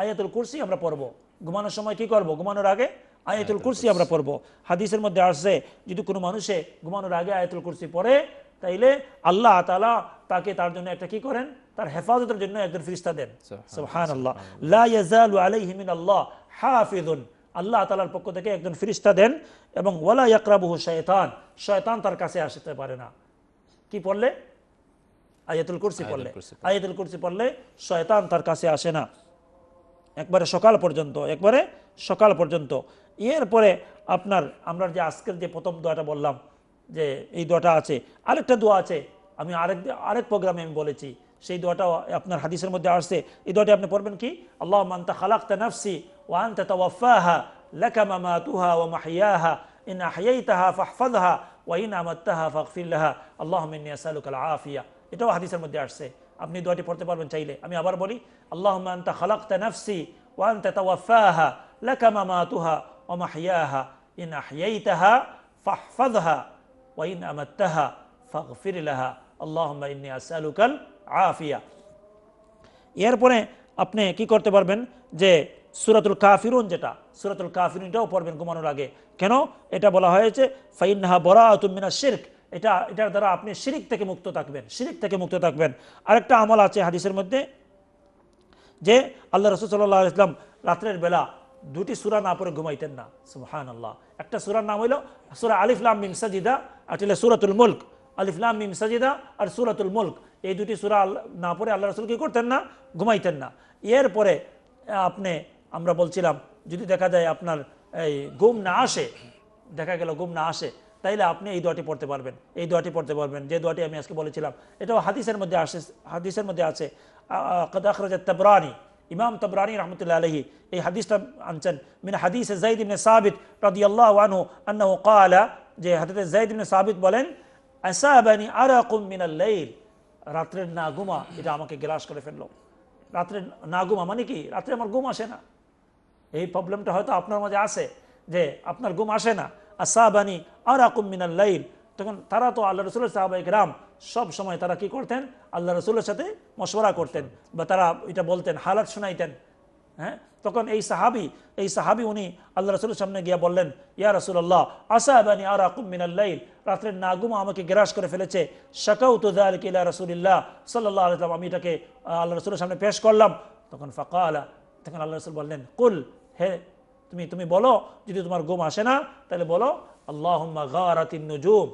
আয়াতুল কুরসি আমরা পড়বো ঘুমানোর সময় কি করব ঘুমানোর আগে আয়াতুল কুরসি আমরা পড়বো হাদিসের মধ্যে আসছে যদি কোনো মানুষে ঘুমানোর আগে আয়াতুল কুরসি পড়ে তাইলে আল্লাহ তালা তাকে তার জন্য একটা কি করেন তার হেফাজতের জন্য একজন ফিরিস্তা দেন সুহান আল্লাহ আল্লাহ আল্লাহ তালার পক্ষ থেকে একজন ফিরিস্তা দেন এবং ওলা ইয়াকরাবুহু শয়তান শয়তান তার কাছে আসতে পারে না কি পড়লে আয়াতুল কুরসি পড়লে আয়াতুল কুরসি পড়লে শয়তান তার কাছে আসে না একবারে সকাল পর্যন্ত একবারে সকাল পর্যন্ত এরপরে আপনার আমরা যে আজকের যে প্রথম দোয়াটা বললাম যে এই দোয়াটা আছে আরেকটা দোয়া আছে আমি আরেক আরেক প্রোগ্রামে আমি বলেছি সেই দোয়াটা আপনার হাদিসের মধ্যে আসছে এই দোয়াটি আপনি পড়বেন কি আল্লাহ মান্তা খালাক্তা নাফসি ওয়া আনতা তাওয়াফাহা লাকা মামাতুহা ওয়া মাহইয়াহা ইন আহিয়াইতাহা ফাহফাযহা ওয়া ইন আমাত্তাহা লাহা আল্লাহুম্মা ইন্নী আসআলুকাল আফিয়া এটাও হাদিসের মধ্যে আসছে আপনি দোয়াটি পড়তে পারবেন চাইলে আমি আবার বলি আল্লাহুম্মা আনতা খালাক্তা নাফসি ওয়া আনতা তাওয়াফাহা লাকা মামাতুহা ওয়া মাহইয়াহা ইন আহিয়াইতাহা ফাহফাযহা ওয়া ইন আমাত্তাহা লাহা اللهم إني أسألك আফিয়া এরপরে আপনি কি করতে পারবেন যে সুরাতুল কাফিরুন যেটা সুরাতুল কাফিরুনটাও পড়বেন ঘুমানোর আগে কেন এটা বলা হয়েছে ফাইনহা বরা তুমিনা শির্ক এটা এটার দ্বারা আপনি শিরিক থেকে মুক্ত থাকবেন শিরিক থেকে মুক্ত থাকবেন আরেকটা আমল আছে হাদিসের মধ্যে যে আল্লাহ রসুল ইসলাম রাত্রের বেলা দুটি সুরা না পরে ঘুমাইতেন না সুহান আল্লাহ একটা সুরার নাম হইল সুরা আলিফলাম মিম সাজিদা আর সুরাতুল মুল্ক আলিফলাম মিম সাজিদা আর সুরাতুল মুল্ক এই দুটি সুরা না পড়ে আল্লাহ রসুল কি করতেন না ঘুমাইতেন না এরপরে আপনি আমরা বলছিলাম যদি দেখা যায় আপনার এই ঘুম না আসে দেখা গেল ঘুম না আসে তাইলে আপনি এই দোয়াটি পড়তে পারবেন এই দোয়াটি পড়তে পারবেন যে দোয়াটি আমি আজকে বলেছিলাম এটাও হাদিসের মধ্যে আসে হাদিসের মধ্যে আছে কদাখরজ তবরানি ইমাম তবরানি রহমতুল্লা আলহি এই হাদিসটা আনছেন মিন হাদিস জঈদ ইবনে সাবিত রাদি আল্লাহ আনু আন্না কালা যে হাদিসে জঈদ ইবনে সাবিত বলেন আসাবানি আরাকুম মিনাল লাইল রাত্রের না ঘুমা এটা আমাকে গ্রাস করে ফেললো রাত্রে না ঘুমা মানে কি রাত্রে আমার ঘুম আসে না এই প্রবলেমটা হয়তো আপনার মাঝে আছে যে আপনার ঘুম আসে না আসাবানি আর আকুম মিনাল লাইল তখন তারা তো আল্লাহ রসুল্লাহ সাহাবাহিক রাম সব সময় তারা কি করতেন আল্লাহ রসুলের সাথে মশওয়ারা করতেন বা তারা এটা বলতেন হালাত শোনাইতেন হ্যাঁ তখন এই সাহাবী এই সাহাবী উনি আল্লাহ রাসূলের সামনে গিয়া বললেন ইয়া রাসূলুল্লাহ আসাবানি আরাকুম আর লাইল রাতের নাগুম আমাকে গ্রাস করে ফেলেছে শাকাউ তুদা আলকি ইলা রসুলিল্লাহ সাল্লাহ আলাইসলাম আমি এটাকে আল্লাহ রসুলের সামনে পেশ করলাম তখন ফাঁকা তখন আল্লাহ রসুল বললেন কুল হে তুমি তুমি বলো যদি তোমার গুম আসে না তাহলে বলো আল্লাহ গারাতিন নজুম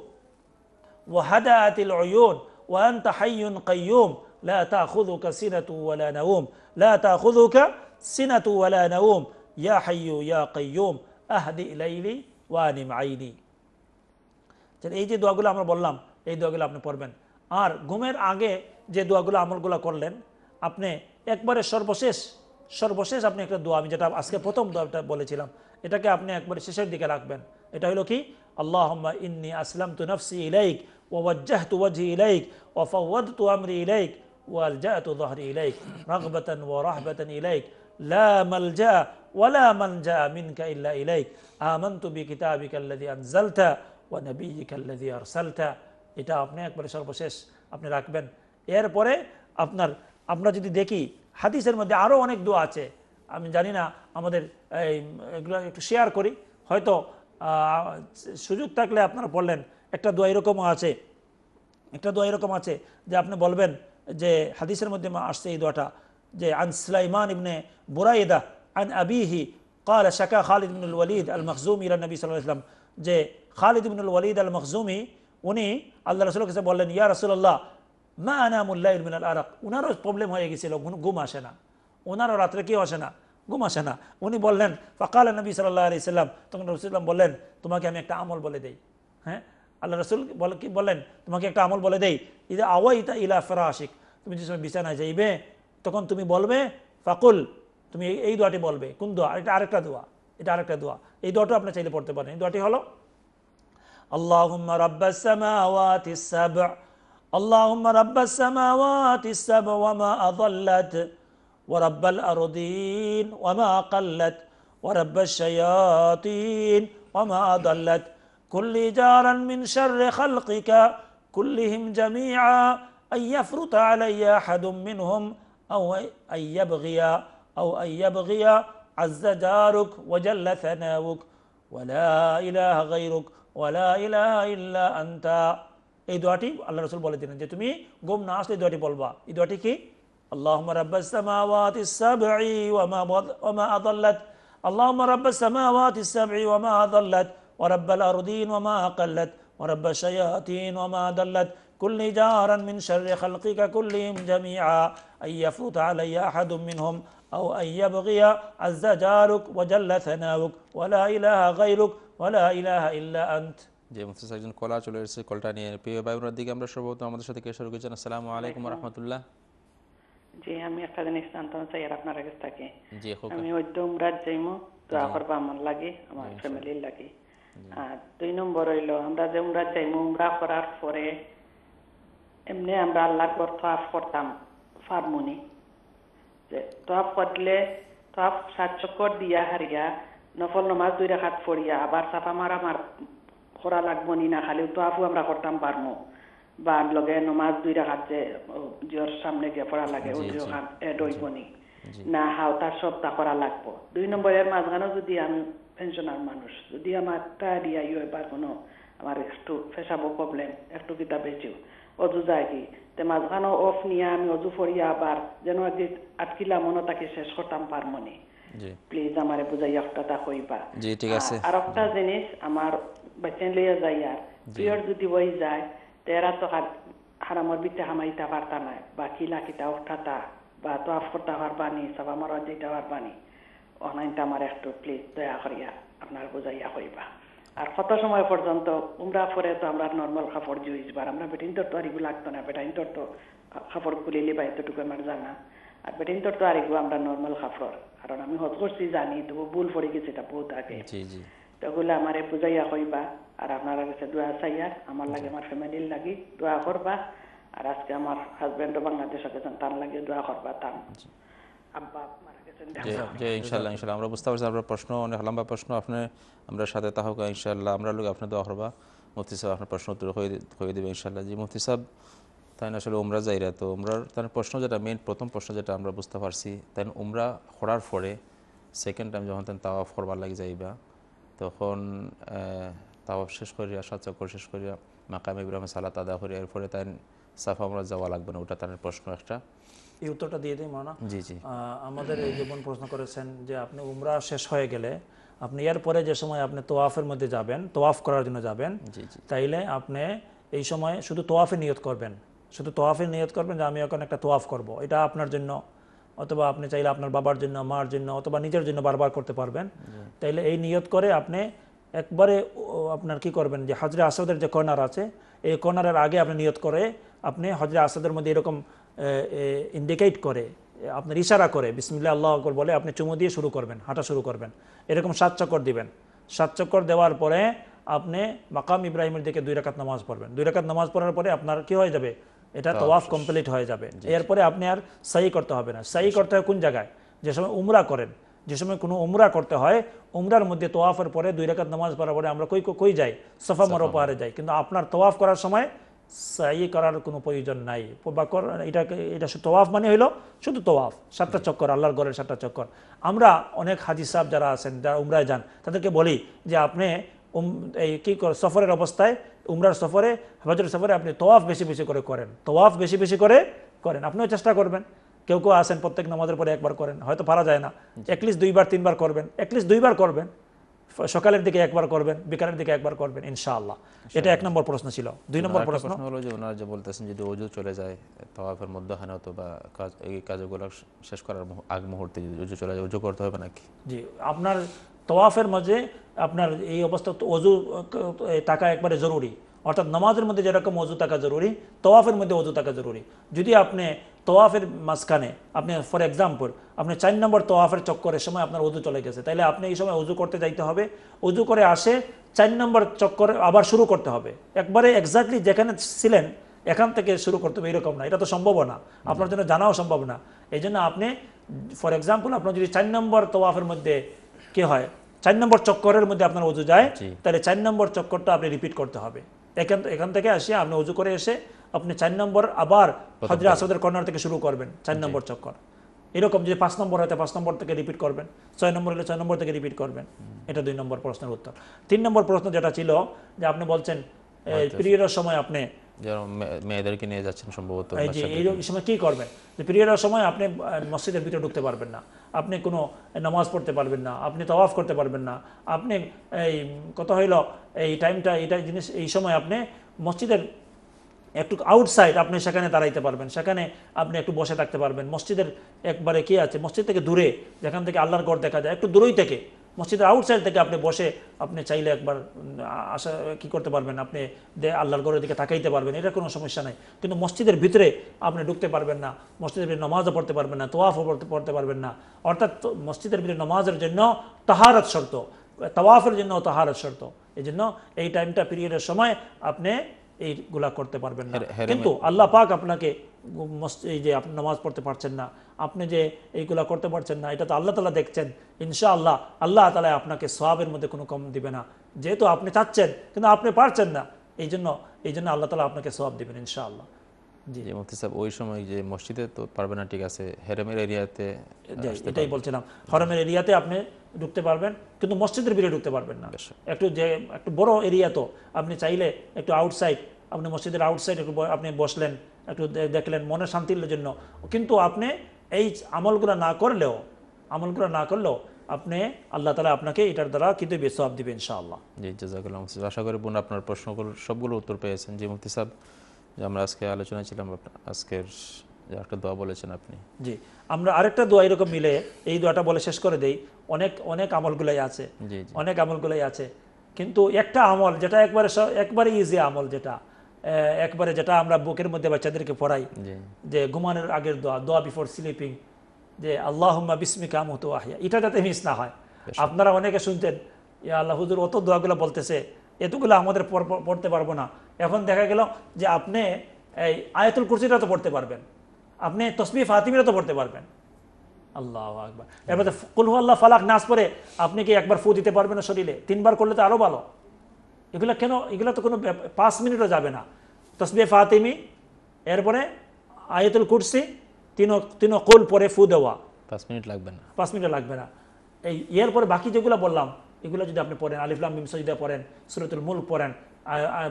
ওয়াহাদা আতিল অয়ুন وأنت حي قيوم لا تأخذك سنة ولا نوم لا تأخذك এই যে দোয়াগুলো আমরা বললাম এই দোয়াগুলো আপনি পড়বেন আর ঘুমের আগে যে দোয়াগুলো আমলগুলো করলেন আপনি একবারে সর্বশেষ সর্বশেষ আপনি একটা দোয়া আমি যেটা আজকে প্রথম দোয়াটা বলেছিলাম এটাকে আপনি একবারে শেষের দিকে রাখবেন এটা হলো কি আল্লাহ ইন্নি আসলাম তু নফসি ইলাইক ওয়াজ্জাহ তু ওয়াজি ইলাইক ওফাওয়াদ তু আমরি ইলাইক তু দহরি ইলাইক রাগবতন ও রাহবতন ইলাইক লা এটা আপনি একবারে সর্বশেষ আপনি রাখবেন এরপরে আপনার আমরা যদি দেখি হাদিসের মধ্যে আরও অনেক দোয়া আছে আমি জানি না আমাদের এগুলো একটু শেয়ার করি হয়তো সুযোগ থাকলে আপনারা বললেন একটা দোয়া এরকমও আছে একটা দোয়া এরকম আছে যে আপনি বলবেন যে হাদিসের মধ্যে আসছে এই দোয়াটা যে আন সুলাইমান ইবনে বুরাইদা আন আবিহি কাল শাকা খালিদ ইবনুল ওয়ালিদ আল মখজুম ইরা নবী সাল্লাহ ইসলাম যে খালিদ ইবনুল ওয়ালিদ আল মখজুমি উনি আল্লাহ রসুল কাছে বললেন ইয়া রসুল্লাহ মা আনামুল্লাহ মিনাল আরাক ওনারও প্রবলেম হয়ে গেছিল ঘুম আসে না ওনারও রাত্রে কেউ আসে না ঘুম আসে না উনি বললেন ফাকাল নবী সাল্লাহ আলি সাল্লাম তখন রসুল্লাম বললেন তোমাকে আমি একটা আমল বলে দেই হ্যাঁ আল্লাহ রসুল বলে কি বললেন তোমাকে একটা আমল বলে দেই ইদা আওয়াইতা ইলা ফেরা আশিক তুমি যে সময় বিছানায় যাইবে তখন তুমি বলবে ফাকুল তুমি এই দোয়াটি বলবে কোন দোয়া এটা আরেকটা দোয়া এটা আরেকটা দোয়া এই দোয়াটা আপনি চাইলে পড়তে পারেন এই দোয়াটি হলো اللهم رب السماوات السبع اللهم رب السماوات السبع وما أضلت ورب الأرضين وما قلت ورب الشياطين وما أضلت كل جارا من شر خلقك كلهم جميعا أن يفرط علي أحد منهم أو أن يبغي أو أن يبغي عز جارك وجل ثناؤك ولا إله غيرك ولا إله إلا أنت এই দোয়াটি আল্লাহ রসুল বলে দিলেন যে তুমি গুম না আসলে দোয়াটি বলবা এই দোয়াটি اللهم رب السماوات السبع وما وما أضلت اللهم رب السماوات السبع وما أضلت ورب الأرضين وما أقلت ورب الشياطين وما دلت كل جارا من شر خلقك كلهم جميعا أيفوت علي أحد منهم أو أن يبغي عز جارك وجل ثناؤك ولا إله غيرك ولا إله إلا أنت যে মুফতি একজন কলা চলে এসেছে কলটা নিয়ে প্রিয় ভাই দিকে আমরা সর্বপ্রথম আমাদের সাথে কে শুরু করেছেন আসসালামু আলাইকুম রহমতুল্লাহ জি আমি একটা জিনিস জানতাম চাই আর আপনার কাছ থেকে জি খুব আমি ওই উমরাত যাইমু দোয়া করবা আমার লাগে আমার ফ্যামিলির লাগে আর দুই নম্বর হইলো আমরা যে উমরাত যাইমু উমরা করার পরে এমনি আমরা আল্লাহর ঘর তো আফ করতাম যে toaf করলে তোয়াফ সাত চক্কর দিয়া হারিয়া নফল নমাজ দুই রেখাত ফড়িয়া আবার সাফা মারা মার খরা লাগবো নি না খালি আফু আমরা করতাম পারমো বা লগে নমাজ দুই রেখাত যে জিওর সামনে গিয়ে পড়া লাগে ওই রেখাত এ হইব নি না হাওতার সপ্তাহ করা লাগবো দুই নম্বরের মাঝখানে যদি আমি পেনশনার মানুষ যদি আমার তা দিয়া ইয়ে বা কোনো আমার একটু ফেসাবো প্রবলেম একটু কিতাব বেচিও অজুজাগি তে মাঝখানো অফ নিয়ে আমি অজু ফরিয়া আবার যেন একদিন আটকিলাম মনে তাকে শেষ করতাম পারমনি প্লিজ আমারে বুঝাই একটা হইবা জি ঠিক আছে আর একটা জিনিস আমার বাচ্চা লইয়া যাই আর প্রিয়র যদি বই যায় তেরা তো হারামর বিতে হামাইতা পারতা নাই বা কিলা কিতা উঠাতা বা তো আফ করতে পারবানি সব আমার যেটা পারবানি অনলাইনটা আমার একটু প্লিজ দয়া করিয়া আপনার বুঝাইয়া হইবা আর কত সময় পর্যন্ত উমরা পরে তো আমরা নর্মাল জুইস জুইজবার আমরা বেটিন তোর তো আর এগুলো লাগতো না বেটাইন তোর তো খাফড় খুলে নিবা এতটুকু আমার জানা আর বেটিন তোর তো আর এগুলো আমরা নর্মাল খাফড় কারণ আমি হজ করছি জানি তবু ভুল পড়ে গেছে এটা বহুত আগে তো ওগুলো আমার পূজাইয়া কইবা আর আপনার কাছে দোয়া চাইয়া আমার লাগে আমার ফ্যামিলির লাগে দোয়া করবা আর আজকে আমার হাজবেন্ডও বাংলাদেশ তার লাগে দোয়া করবা তান আব্বা জি হ্যাঁ। ইনশাল্লাহ ইনশাল্লাহ আমরা বুঝতে পারছি আপনার প্রশ্ন অনেক লম্বা প্রশ্ন আপনি আমরা সাথে তাহকা ইনশাল্লাহ আমরা লোক আপনার দোয়া হরবা মুফতি সাহেব আপনার প্রশ্ন উত্তর হয়ে দেবে ইনশাল্লাহ জি মুফতি সাহেব তাই আসলে উমরা যাইরা তো উমরার তার প্রশ্ন যেটা মেন প্রথম প্রশ্ন যেটা আমরা বুঝতে পারছি তাই উমরা করার পরে সেকেন্ড টাইম যখন তান তাওয়াফ করবার লাগে যাইবা তখন তাওয়াফ শেষ করিয়া সাত চক্কর শেষ করিয়া মাকাম ইব্রাহিম সালাত আদা করিয়া এরপরে তাই সাফা আমরা যাওয়া লাগবে না ওটা তার প্রশ্ন একটা এই উত্তরটা দিয়ে দিই মানা জি জি আমাদের এই জীবন প্রশ্ন করেছেন যে আপনি উমরা শেষ হয়ে গেলে আপনি এর পরে যে সময় আপনি তোয়াফের মধ্যে যাবেন তোয়াফ করার জন্য যাবেন তাইলে আপনি এই সময় শুধু তোয়াফে নিয়ত করবেন শুধু তোয়াফে নিয়ত করবেন যে আমি এখন একটা তোয়াফ করব। এটা আপনার জন্য অথবা আপনি চাইলে আপনার বাবার জন্য মার জন্য অথবা নিজের জন্য বারবার করতে পারবেন তাইলে এই নিয়ত করে আপনি একবারে আপনার কি করবেন যে হাজরে আসাদের যে কর্নার আছে এই কর্নারের আগে আপনি নিয়ত করে আপনি হজরে আসাদের মধ্যে এরকম ইন্ডিকেট করে আপনার ইশারা করে বিসমিল্লা আল্লাহ আকবর বলে আপনি চুমু দিয়ে শুরু করবেন হাঁটা শুরু করবেন এরকম সাত চক্কর দিবেন সাত চক্কর দেওয়ার পরে আপনি মাকাম ইব্রাহিমের দিকে দুই রাকাত নামাজ পড়বেন দুই রাকাত নামাজ পড়ার পরে আপনার কি হয়ে যাবে এটা তোয়াফ কমপ্লিট হয়ে যাবে এরপরে আপনি আর সাই করতে হবে না সাই করতে হয় কোন জায়গায় যে সময় উমরা করেন যে সময় কোনো উমরা করতে হয় উমরার মধ্যে তোয়াফের পরে দুই রাকাত নামাজ পড়ার পরে আমরা কই কই যাই সফা মরো পাহাড়ে যাই কিন্তু আপনার তোয়াফ করার সময় সাই করার কোনো প্রয়োজন নাই বা এটা এটা তোয়াফ মানে হলো শুধু তোয়াফ সাতটা চক্কর আল্লাহর গড়ের সাতটা চক্কর আমরা অনেক হাজি সাহেব যারা আছেন যারা উমরায় যান তাদেরকে বলি যে আপনি এই কী কর সফরের অবস্থায় উমরার সফরে হজরের সফরে আপনি তোয়াফ বেশি বেশি করে করেন তোয়াফ বেশি বেশি করে করেন আপনিও চেষ্টা করবেন কেউ কেউ আসেন প্রত্যেক নামাজের পরে একবার করেন হয়তো পারা যায় না একলিস্ট দুইবার তিনবার করবেন একলিস্ট দুইবার করবেন সকালের দিকে একবার করবেন বিকালের দিকে একবার করবেন ইনশাআল্লাহ এটা এক নম্বর প্রশ্ন ছিল দুই নম্বর প্রশ্ন হলো যে ওনারা যে বলতেছেন যদি অজু চলে যায় তাওয়াফের মধ্যখানে অথবা কাজ এই কাজগুলো শেষ করার আগ মুহূর্তে যদি অজু চলে যায় অজু করতে হবে নাকি জি আপনার তওয়াফের মাঝে আপনার এই অবস্থা অজু টাকা একবারে জরুরি অর্থাৎ নমাজের মধ্যে যেরকম অজু থাকা জরুরি তওয়াফের মধ্যে অজু থাকা জরুরি যদি আপনি তোয়াফের মাঝখানে আপনি ফর এক্সাম্পল আপনি চার নম্বর তোয়াফের চক্করের সময় আপনার উজু চলে গেছে তাহলে আপনি এই সময় উজু করতে যাইতে হবে উজু করে আসে চার নম্বর চক্করে আবার শুরু করতে হবে একবারে এক্স্যাক্টলি যেখানে ছিলেন এখান থেকে শুরু করতে হবে এরকম না এটা তো সম্ভব না আপনার জন্য জানাও সম্ভব না এই জন্য আপনি ফর এক্সাম্পল আপনার যদি চার নম্বর তোয়াফের মধ্যে কে হয় চার নম্বর চক্করের মধ্যে আপনার উজু যায় তাহলে চার নম্বর চক্করটা আপনি রিপিট করতে হবে এখান এখান থেকে আসে আপনি উজু করে এসে আপনি চার নম্বর আবার হজরা আসাদের কর্নার থেকে শুরু করবেন চার নম্বর চক্কর এরকম যদি পাঁচ নম্বর হয় পাঁচ নম্বর থেকে রিপিট করবেন ছয় নম্বর হলে ছয় নম্বর থেকে রিপিট করবেন এটা দুই নম্বর প্রশ্নের উত্তর তিন নম্বর প্রশ্ন যেটা ছিল যে আপনি বলছেন আচ্ছা, আচ্ছা। পিরিয়ডের সময় আপনি যারা মেয়েদেরকে নিয়ে যাচ্ছেন সম্ভবত এই সময় কী করবেন যে পিরিয়ডের সময় আপনি মসজিদের ভিতরে ঢুকতে পারবেন না আপনি কোনো নামাজ পড়তে পারবেন না আপনি তওয়াফ করতে পারবেন না আপনি এই কত হইল এই টাইমটা এটা জিনিস এই সময় আপনি মসজিদের একটু আউটসাইড আপনি সেখানে দাঁড়াইতে পারবেন সেখানে আপনি একটু বসে থাকতে পারবেন মসজিদের একবারে কি আছে মসজিদ থেকে দূরে যেখান থেকে আল্লাহর গড় দেখা যায় একটু দূরেই থেকে মসজিদের আউটসাইড থেকে আপনি বসে আপনি চাইলে একবার আসা কি করতে পারবেন আপনি আল্লাহর ঘরের দিকে তাকাইতে পারবেন এটা কোনো সমস্যা নাই কিন্তু মসজিদের ভিতরে আপনি ঢুকতে পারবেন না মসজিদের ভিতরে নমাজও পড়তে পারবেন না তোয়াফও পড়তে পারবেন না অর্থাৎ মসজিদের ভিতরে নমাজের জন্য তাহারত শর্ত তাওয়াফের জন্য তাহারত শর্ত এই জন্য এই টাইমটা পিরিয়ডের সময় আপনি এইগুলা করতে পারবেন না কিন্তু আল্লাহ পাক আপনাকে এই যে আপনি নামাজ পড়তে পারছেন না আপনি যে এইগুলা করতে পারছেন না এটা তো আল্লাহ তালা দেখছেন ইনশা আল্লাহ আল্লাহ তালা আপনাকে সবাবের মধ্যে কোনো কম দিবে না যেহেতু আপনি চাচ্ছেন কিন্তু আপনি পারছেন না এই জন্য এই জন্য আল্লাহ তালা আপনাকে সবাব দেবেন ইনশা আল্লাহ যে মুফতি সাহেব ওই সময় যে মসজিদে তো পারবে না ঠিক আছে হেরামের এরিয়াতে এটাই বলছিলাম হরমের এরিয়াতে আপনি ঢুকতে পারবেন কিন্তু মসজিদের ভিড়ে ঢুকতে পারবেন না একটু যে একটু বড় এরিয়া তো আপনি চাইলে একটু আউটসাইড আপনি মসজিদের আউটসাইড একটু আপনি বসলেন একটু দেখলেন মনে শান্তির জন্য কিন্তু আপনি এই আমলগুলো না করলেও আমলগুলো না করলেও আপনি আল্লাহ তালা আপনাকে এটার দ্বারা কিন্তু বেসব দেবেন ইনশাআল্লাহ জি জাজাকুল্লাহ আশা করি বোন আপনার প্রশ্নগুলো সবগুলো উত্তর পেয়েছেন জি মুফতি সাহেব যে আমরা আজকে আলোচনা ছিলাম আজকের একটা দোয়া বলেছেন আপনি জি আমরা আরেকটা দোয়া এরকম মিলে এই দোয়াটা বলে শেষ করে দেই অনেক অনেক আমলগুলাই আছে অনেক আমলগুলাই আছে কিন্তু একটা আমল যেটা একবারে একবারে ইজি আমল যেটা একবারে যেটা আমরা বুকের মধ্যে বাচ্চাদেরকে পড়াই যে ঘুমানোর আগের দোয়া দোয়া বিফোর স্লিপিং যে আল্লাহম্মা বিসমিকা মতো আহিয়া এটা যাতে মিস না হয় আপনারা অনেকে শুনতেন ইয়া আল্লাহ হুজুর অত দোয়াগুলো বলতেছে এতগুলো আমাদের পড়তে পারবো না এখন দেখা গেল যে আপনি এই আয়াতুল কুরসিটা তো পড়তে পারবেন আপনি তসবি ফাতিমিরা তো পড়তে পারবেন আল্লাহ আকবার এরপরে কুলহু আল্লাহ ফালাক নাচ পরে আপনি কি একবার ফু দিতে পারবেন শরীরে তিনবার করলে তো আরও ভালো এগুলো কেন এগুলো তো কোনো পাঁচ মিনিটও যাবে না তসবি ফাতিমি এরপরে আয়াতুল কুরসি তিন তিন কোল পরে ফু দেওয়া পাঁচ মিনিট লাগবে না পাঁচ মিনিট লাগবে না এই এরপরে বাকি যেগুলো বললাম এগুলো যদি আপনি পড়েন আলিফুল্লাহ মিমসজিদা পড়েন সুরতুল মুল পড়েন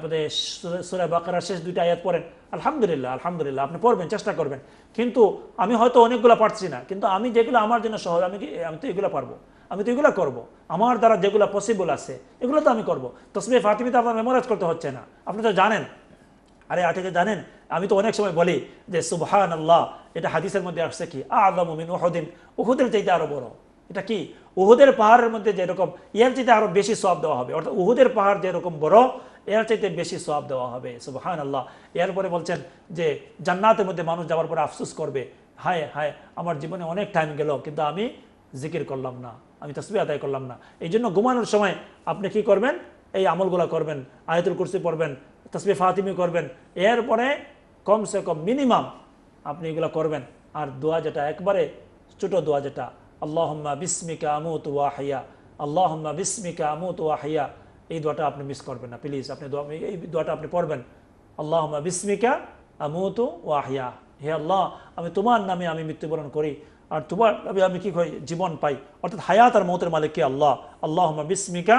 মানে সুরা বাকার শেষ দুইটা আয়াত পড়েন আলহামদুলিল্লাহ আলহামদুলিল্লাহ আপনি পড়বেন চেষ্টা করবেন কিন্তু আমি হয়তো অনেকগুলো পারছি না কিন্তু আমি যেগুলো আমার জন্য সহজ আমি কি আমি তো এগুলো পারবো আমি তো এগুলো করবো আমার দ্বারা যেগুলো পসিবল আছে এগুলো তো আমি করবো তসমি ফাতিমি তো আপনার মেমোরাইজ করতে হচ্ছে না আপনি তো জানেন আরে আটাকে জানেন আমি তো অনেক সময় বলি যে সুবহান আল্লাহ এটা হাদিসের মধ্যে আসছে কি আদম মিন ওহদিন উহুদের চাইতে আরও বড় এটা কি উহুদের পাহাড়ের মধ্যে যেরকম ইয়ার চাইতে আরও বেশি সব দেওয়া হবে অর্থাৎ উহুদের পাহাড় যেরকম বড় এর চাইতে বেশি সব দেওয়া হবে সুবাহান আল্লাহ এরপরে বলছেন যে জান্নাতের মধ্যে মানুষ যাওয়ার পরে আফসুস করবে হায় হায় আমার জীবনে অনেক টাইম গেল কিন্তু আমি জিকির করলাম না আমি তসবি আদায় করলাম না এই জন্য ঘুমানোর সময় আপনি কি করবেন এই আমলগুলো করবেন আয়তুল কুরসি পড়বেন তসবি ফাতিমি করবেন এরপরে কমসে কম মিনিমাম আপনি এগুলো করবেন আর দোয়া যেটা একবারে ছোটো দোয়া যেটা আল্লাহ বিস্মিকা আমু তোয়া হাইয়া আল্লাহম্মা বিস্মিকা আমু তোয়া হাইয়া এই দোয়াটা আপনি মিস করবেন না প্লিজ আপনি এই দোয়াটা আপনি পড়বেন আল্লাহ বিস্মিকা আমতো ওয়াহিয়া হে আল্লাহ আমি তোমার নামে আমি মৃত্যুবরণ করি আর তোমার নামে আমি কি হয় জীবন পাই অর্থাৎ হায়াত আর মতের মালিক কে আল্লাহ আল্লাহ বিস্মিকা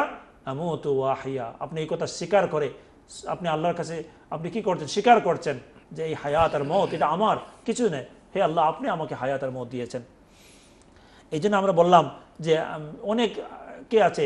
আমতো ওয়াহিয়া আপনি এই কথা স্বীকার করে আপনি আল্লাহর কাছে আপনি কি করছেন স্বীকার করছেন যে এই হায়াত আর মত এটা আমার কিছু নেই হে আল্লাহ আপনি আমাকে হায়াত আর মত দিয়েছেন এই আমরা বললাম যে অনেক কে আছে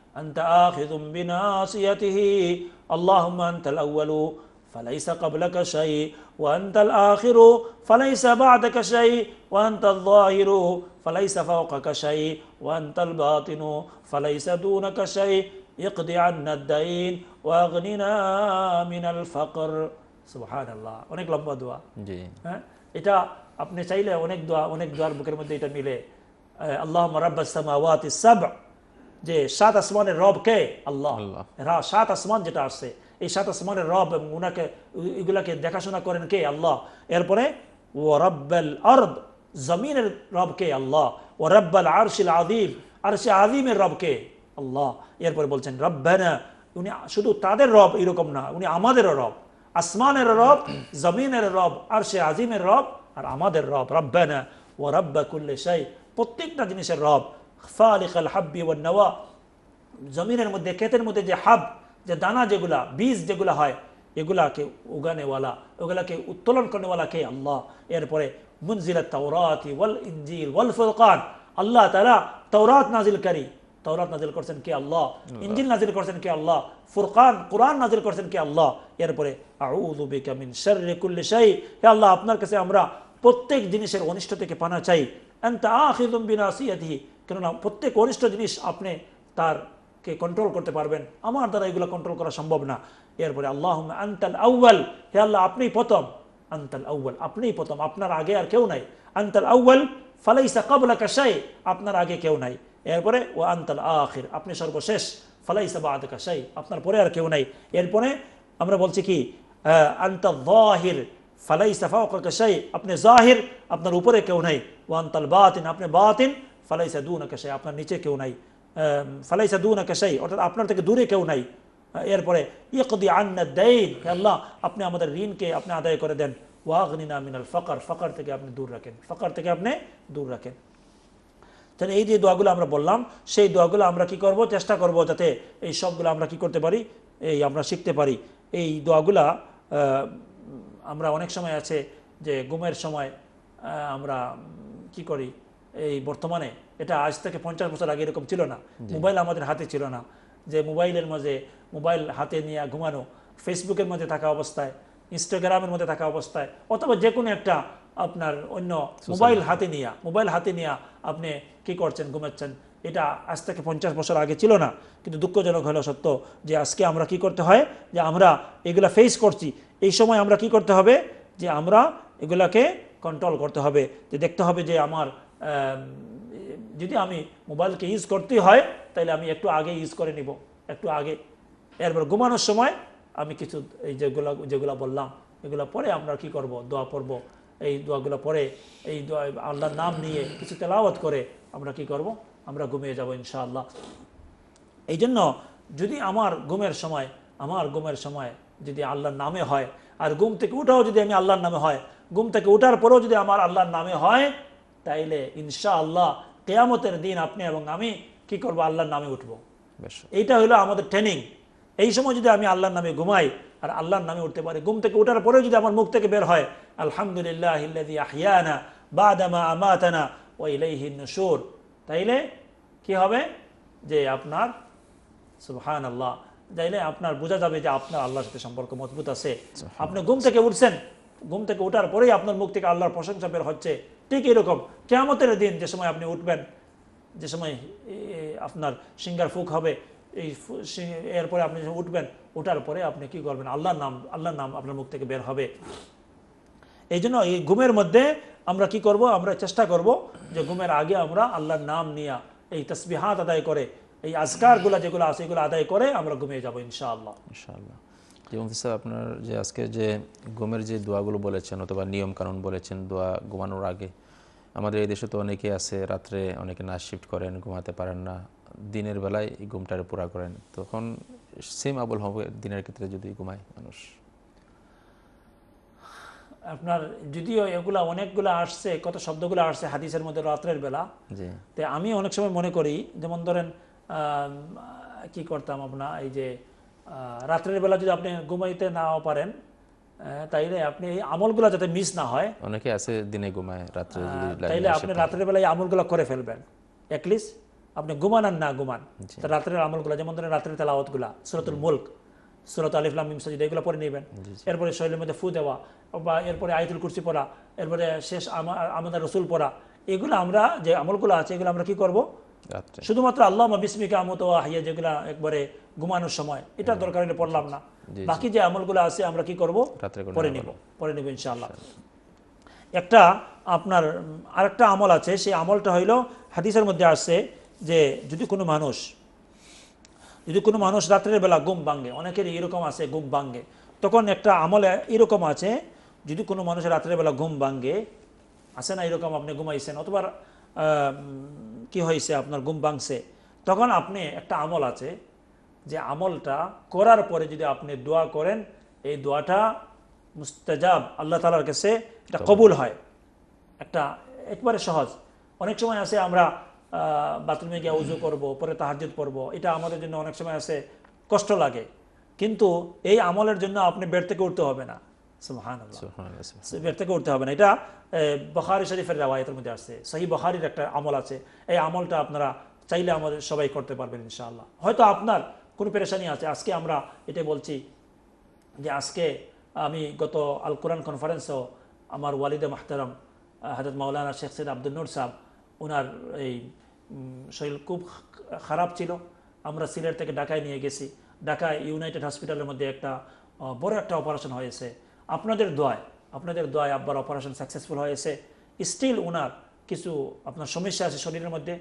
أنت آخذ بناصيته اللهم أنت الأول فليس قبلك شيء وأنت الآخر فليس بعدك شيء وأنت الظاهر فليس فوقك شيء وأنت الباطن فليس دونك شيء اقض عنا الدين واغننا من الفقر سبحان الله অনেক লম্বা দোয়া হ্যাঁ এটা আপনি চাইলে অনেক দোয়া অনেক দোয়ার বুকের মধ্যে এটা মিলে আল্লাহ রব্বাস সামাওয়াতি সাবআ যে সাত আসমানের রব কে আল্লাহ সাত আসমান যেটা আসছে এই সাত আসমানের রব এবং ওনাকে এগুলাকে দেখাশোনা করেন কে আল্লাহ এরপরে ও রব্বাল আরব জমিনের রব কে আল্লাহ ও রব্বাল আরশিল আদিম আরশে আদিমের রব কে আল্লাহ এরপরে বলছেন রব্বানা উনি শুধু তাদের রব এরকম না উনি আমাদেরও রব আসমানের রব জমিনের রব আর সে আজিমের রব আর আমাদের রব রব্বানা ও রব্বা কুল্লে সাই প্রত্যেকটা জিনিসের রব خالق الحب والنوى زمین المدد کہتے مدد جے حب جے دانا جے گلا بیز جے گلا ہے یہ گلا کہ اگانے والا اگلا کہ اتلن کرنے والا کہ اللہ ایر پورے منزل التورات والانجیل والفرقان اللہ تعالی تورات نازل کری تورات نازل کرسن کہ اللہ انجیل نازل کرسن کہ اللہ فرقان قرآن نازل کرسن کہ اللہ ایر پورے اعوذ بکا من شر کل شئی یا اللہ اپنا کسے امرہ پتک جنشر غنشتو تے کے پانا چاہی انت آخذن بناسیتی কেননা প্রত্যেক অনিষ্ট জিনিস আপনি তারকে কন্ট্রোল করতে পারবেন আমার দ্বারা এগুলো কন্ট্রোল করা সম্ভব না এরপরে আল্লাহ আন্তাল আউ্বাল হে আল্লাহ আপনিই প্রথম আন্তাল আউ্বাল আপনিই প্রথম আপনার আগে আর কেউ নাই আন্তাল আউ্বাল ফালাইসা কাবলা কাশাই আপনার আগে কেউ নাই এরপরে ও আন্তাল আখির আপনি সর্বশেষ ফালাইসা বা আদ কাশাই আপনার পরে আর কেউ নাই এরপরে আমরা বলছি কি আন্তাল জাহির ফালাইসা ফাউকা কাশাই আপনি জাহির আপনার উপরে কেউ নাই ও আন্তাল বাতিন আপনি বাতিন ফালাইসা দু নাকাশাই আপনার নিচে কেউ নাই ফালাইসা দু নাকাশাই অর্থাৎ আপনার থেকে দূরে কেউ নাই এরপরে ইকদি আন্না দেন আল্লাহ আপনি আমাদের ঋণকে আপনি আদায় করে দেন ওয়াগনিনা মিনাল ফকর ফকর থেকে আপনি দূর রাখেন ফকর থেকে আপনি দূর রাখেন তাহলে এই যে দোয়াগুলো আমরা বললাম সেই দোয়াগুলো আমরা কি করব চেষ্টা করব যাতে এই সবগুলো আমরা কি করতে পারি এই আমরা শিখতে পারি এই দোয়াগুলা আমরা অনেক সময় আছে যে ঘুমের সময় আমরা কি করি এই বর্তমানে এটা আজ থেকে পঞ্চাশ বছর আগে এরকম ছিল না মোবাইল আমাদের হাতে ছিল না যে মোবাইলের মাঝে মোবাইল হাতে নিয়ে ঘুমানো ফেসবুকের মধ্যে থাকা অবস্থায় ইনস্টাগ্রামের মধ্যে থাকা অবস্থায় অথবা যে কোনো একটা আপনার অন্য মোবাইল হাতে নিয়ে মোবাইল হাতে নিয়ে আপনি কি করছেন ঘুমাচ্ছেন এটা আজ থেকে পঞ্চাশ বছর আগে ছিল না কিন্তু দুঃখজনক হলো সত্য যে আজকে আমরা কি করতে হয় যে আমরা এগুলা ফেস করছি এই সময় আমরা কি করতে হবে যে আমরা এগুলাকে কন্ট্রোল করতে হবে যে দেখতে হবে যে আমার যদি আমি মোবাইলকে ইউজ করতে হয় তাহলে আমি একটু আগে ইউজ করে নিব একটু আগে এরপর ঘুমানোর সময় আমি কিছু এই যেগুলা যেগুলো বললাম এগুলো পরে আমরা কি করব দোয়া পড়ব এই দোয়াগুলো পরে এই দোয়া আল্লাহর নাম নিয়ে কিছু তেলাওয়াত করে আমরা কি করব আমরা ঘুমিয়ে যাব ইনশাআল্লাহ এই জন্য যদি আমার ঘুমের সময় আমার ঘুমের সময় যদি আল্লাহর নামে হয় আর ঘুম থেকে উঠাও যদি আমি আল্লাহর নামে হয় ঘুম থেকে ওঠার পরেও যদি আমার আল্লাহর নামে হয় তাইলে ইনশা আল্লাহ কেয়ামতের দিন আপনি এবং আমি কি করব আল্লাহর নামে উঠবো এইটা হলো আমাদের ট্রেনিং এই সময় যদি আমি আল্লাহর নামে ঘুমাই আর আল্লাহর নামে উঠতে পারি ঘুম থেকে উঠার পরেও যদি আমার মুখ থেকে বের হয় আলহামদুলিল্লাহ বাদামা তাইলে কি হবে যে আপনার সুবহান আল্লাহ তাইলে আপনার বোঝা যাবে যে আপনার আল্লাহর সাথে সম্পর্ক মজবুত আছে আপনি ঘুম থেকে উঠছেন ঘুম থেকে উঠার পরেই আপনার মুখ থেকে আল্লাহর প্রশংসা বের হচ্ছে ঠিক এরকম কেয়ামতের দিন যে সময় আপনি উঠবেন যে সময় আপনার সিঙ্গার ফুক হবে এই এরপরে আপনি উঠবেন ওঠার পরে আপনি কি করবেন আল্লাহর নাম আল্লাহর নাম আপনার মুখ থেকে বের হবে এই জন্য এই ঘুমের মধ্যে আমরা কি করব আমরা চেষ্টা করব যে ঘুমের আগে আমরা আল্লাহর নাম নিয়া এই তসবিহাত আদায় করে এই আজকারগুলা যেগুলো আছে এগুলো আদায় করে আমরা ঘুমিয়ে যাবো ইনশাআল্লাহ ইনশাআল্লাহ যেমন স্যার আপনার যে আজকে যে গোমের যে দোয়াগুলো বলেছেন অথবা নিয়ম কানুন বলেছেন দোয়া ঘুমানোর আগে আমাদের এই দেশে তো অনেকে আছে রাত্রে অনেকে নাচ শিফট করেন ঘুমাতে পারেন না দিনের বেলায় এই ঘুমটারে পুরা করেন তখন সেম আবুল হবে দিনের ক্ষেত্রে যদি ঘুমায় মানুষ আপনার যদিও এগুলা অনেকগুলো আসছে কত শব্দগুলো আসছে হাদিসের মধ্যে রাত্রের বেলা আমি অনেক সময় মনে করি যেমন ধরেন কি করতাম আপনার এই যে রাত্রের বেলা যদি আপনি ঘুমাইতে নাও পারেন তাইলে আপনি এই আমলগুলো যাতে মিস না হয় অনেকে আছে দিনে ঘুমায় রাত্রে তাইলে আপনি রাত্রের বেলায় আমলগুলো করে ফেলবেন অ্যাটলিস্ট আপনি ঘুমান আর না ঘুমান রাত্রের আমলগুলো যেমন ধরেন রাত্রের তেলাওয়াতগুলা সুরতুল মুল্ক সুরত আলিফলাম মিমসাজিদ এগুলো পরে নেবেন এরপরে শরীরের মধ্যে ফু দেওয়া বা এরপরে আয়তুল কুরসি পড়া এরপরে শেষ আমাদের রসুল পড়া এগুলো আমরা যে আমলগুলো আছে এগুলো আমরা কি করবো শুধুমাত্র আল্লাহ বিসমিকা আমত আহিয়া যেগুলা একবারে ঘুমানোর সময় এটা দরকার হলে পড়লাম না বাকি যে আমলগুলো আছে আমরা কি করব পরে নিব পরে নিব ইনশাল্লাহ একটা আপনার আরেকটা আমল আছে সেই আমলটা হইল হাদিসের মধ্যে আসছে যে যদি কোনো মানুষ যদি কোনো মানুষ রাত্রের বেলা গুম বাঙ্গে অনেকের এরকম আছে গুম বাঙ্গে তখন একটা আমল এরকম আছে যদি কোনো মানুষের রাত্রের বেলা ঘুম বাঙ্গে আসে না এরকম আপনি ঘুমাইছেন অথবা কি হয়েছে আপনার ঘুম তখন আপনি একটা আমল আছে যে আমলটা করার পরে যদি আপনি দোয়া করেন এই দোয়াটা মুস্তাজাব আল্লাহ তালার কাছে এটা কবুল হয় একটা একবারে সহজ অনেক সময় আছে আমরা বাথরুমে গিয়ে উজু করব পরে তাহাজুদ করব এটা আমাদের জন্য অনেক সময় আছে কষ্ট লাগে কিন্তু এই আমলের জন্য আপনি বেড থেকে উঠতে হবে না ব্যর্থকে উঠতে হবে না এটা বখারি শরীফের রেওয়ায়তের মধ্যে আসছে সহি বখারির একটা আমল আছে এই আমলটা আপনারা চাইলে আমাদের সবাই করতে পারবেন ইনশাআল্লাহ হয়তো আপনার কোনো পেরেশানি আছে আজকে আমরা এটা বলছি যে আজকে আমি গত আল কোরআন কনফারেন্সেও আমার ওয়ালিদে মাহতারাম হাজরত মাওলানা শেখ সৈয়দ আব্দুল নুর সাহেব ওনার এই শরীর খুব খারাপ ছিল আমরা সিলেট থেকে ঢাকায় নিয়ে গেছি ঢাকায় ইউনাইটেড হসপিটালের মধ্যে একটা বড় একটা অপারেশন হয়েছে আপনাদের দয় আপনাদের দয় আব্বার অপারেশন সাকসেসফুল হয়েছে স্টিল ওনার কিছু আপনার সমস্যা আছে শরীরের মধ্যে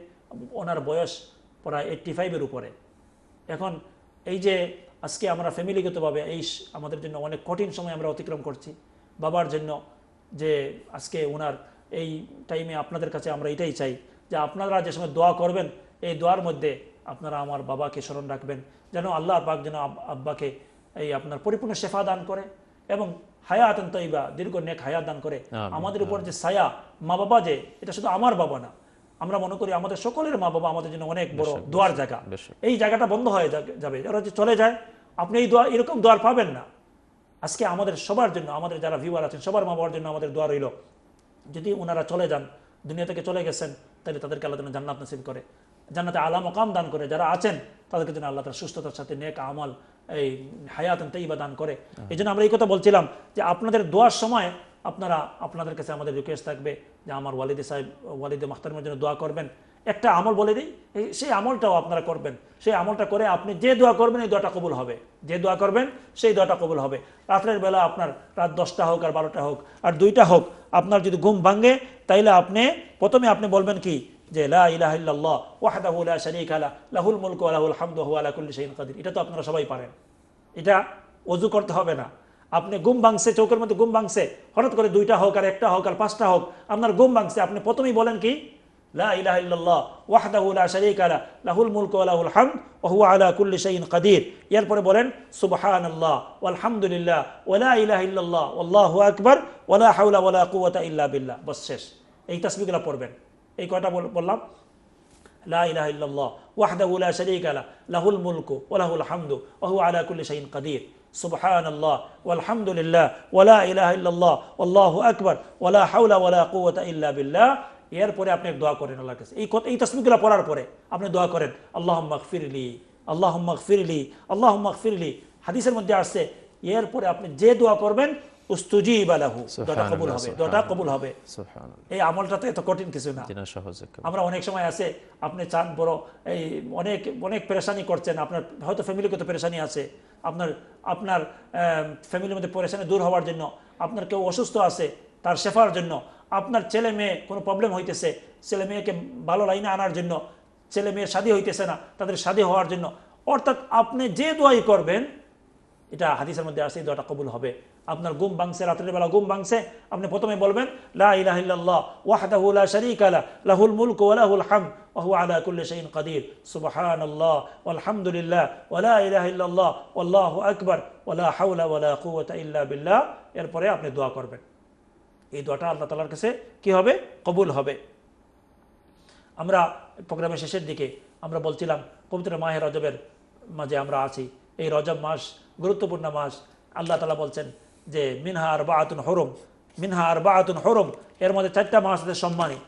ওনার বয়স প্রায় এইট্টি ফাইভের উপরে এখন এই যে আজকে আমরা ফ্যামিলিগতভাবে এই আমাদের জন্য অনেক কঠিন সময় আমরা অতিক্রম করছি বাবার জন্য যে আজকে ওনার এই টাইমে আপনাদের কাছে আমরা এটাই চাই যে আপনারা যে সময় দোয়া করবেন এই দোয়ার মধ্যে আপনারা আমার বাবাকে স্মরণ রাখবেন যেন আল্লাহ আব্বাক যেন আব্বাকে এই আপনার পরিপূর্ণ সেফা দান করে এবং তৈবা দীর্ঘ নেক দান করে আমাদের উপর যে সায়া মা বাবা যে এটা শুধু আমার বাবা না আমরা মনে করি আমাদের সকলের মা বাবা আমাদের জন্য অনেক বড় দোয়ার জায়গা এই জায়গাটা বন্ধ হয়ে যাবে যে চলে যায় আপনি এই দোয়া এরকম দোয়ার পাবেন না আজকে আমাদের সবার জন্য আমাদের যারা ভিউয়ার আছেন সবার মা বাবার জন্য আমাদের দোয়া রইল যদি ওনারা চলে যান দুনিয়া থেকে চলে গেছেন তাহলে তাদেরকে আল্লাহ যেন জান্নাত নাসিব করে জান্নাতে আলা কাম দান করে যারা আছেন তাদেরকে যেন আল্লাহ তার সুস্থতার সাথে নেক আমল এই হায়াত তাইবা দান করে হ্যাঁ। এই জন্য আমরা এই কথা বলছিলাম যে আপনাদের দোয়ার সময় আপনারা আপনাদের কাছে আমাদের রিকোয়েস্ট থাকবে যে আমার ওয়ালিদে সাহেব ওয়ালিদে মাহতারমের জন্য দোয়া করবেন একটা আমল বলে দিই সেই আমলটাও আপনারা করবেন সেই আমলটা করে আপনি যে দোয়া করবেন এই দোয়াটা কবুল হবে যে দোয়া করবেন সেই দোয়াটা কবুল হবে রাত্রের বেলা আপনার রাত দশটা হোক আর বারোটা হোক আর দুইটা হোক আপনার যদি ঘুম ভাঙে তাইলে আপনি প্রথমে আপনি বলবেন কি যে লাহ ওয়াহদাহুল্লাহ লাহুল মুলক আলাহুল হামদহু আলাকুল্লি শহীন কাদির এটা তো আপনারা সবাই পারেন এটা অজু করতে হবে না আপনি গুম ভাঙছে চৌকের মধ্যে গুম ভাঙছে হঠাৎ করে দুইটা হোক আর একটা হোক আর পাঁচটা হোক আপনার গুম ভাঙছে আপনি প্রথমেই বলেন কি বলেন আল্লাহ আল্লাহ আকবর ওলা কুয়া বিল্লাহ এই তসবিগুলা পড়বেন এই কয়টা বললাম লাহ ওয়াহদাউলা শরিক আলা লাহুল মুলকু আল্লাহ আলহামদুলিল্লাহ ওলা ইলাহ ওলা হাউলা ওলা কুয়া ইল্লা বিল্লাহ এরপরে আপনি দোয়া করেন আল্লাহর কাছে এই এই তসমিগুলো পড়ার পরে আপনি দোয়া করেন আল্লাহ ফিরলি আল্লাহ ফিরলি আল্লাহ ফিরলি হাদিসের মধ্যে আসছে এরপরে আপনি যে দোয়া করবেন আপনার দূর হওয়ার জন্য আপনার কেউ অসুস্থ আছে তার শেফার জন্য আপনার ছেলে মেয়ে কোনো প্রবলেম হইতেছে ছেলে মেয়েকে ভালো লাইনে আনার জন্য ছেলে মেয়ে সাদী হইতেছে না তাদের সাদী হওয়ার জন্য অর্থাৎ আপনি যে দোয়াই করবেন এটা হাদিসের মধ্যে আসে দোয়াটা কবুল হবে আপনার গুম ভাঙছে রাত্রের বেলা গুম ভাঙছে আপনি প্রথমে বলবেন এরপরে আপনি দোয়া করবেন এই দোয়াটা আল্লাহ তালার কাছে কি হবে কবুল হবে আমরা প্রোগ্রামের শেষের দিকে আমরা বলছিলাম পবিত্র মাহে রজবের মাঝে আমরা আছি এই রজব মাস গুরুত্বপূর্ণ মাস আল্লাহ তালা বলছেন যে মিনহা আর বাহাতুন হরম মিনহা আর বাহাতুন হরম এর মধ্যে চারটা মাস আছে সম্মানী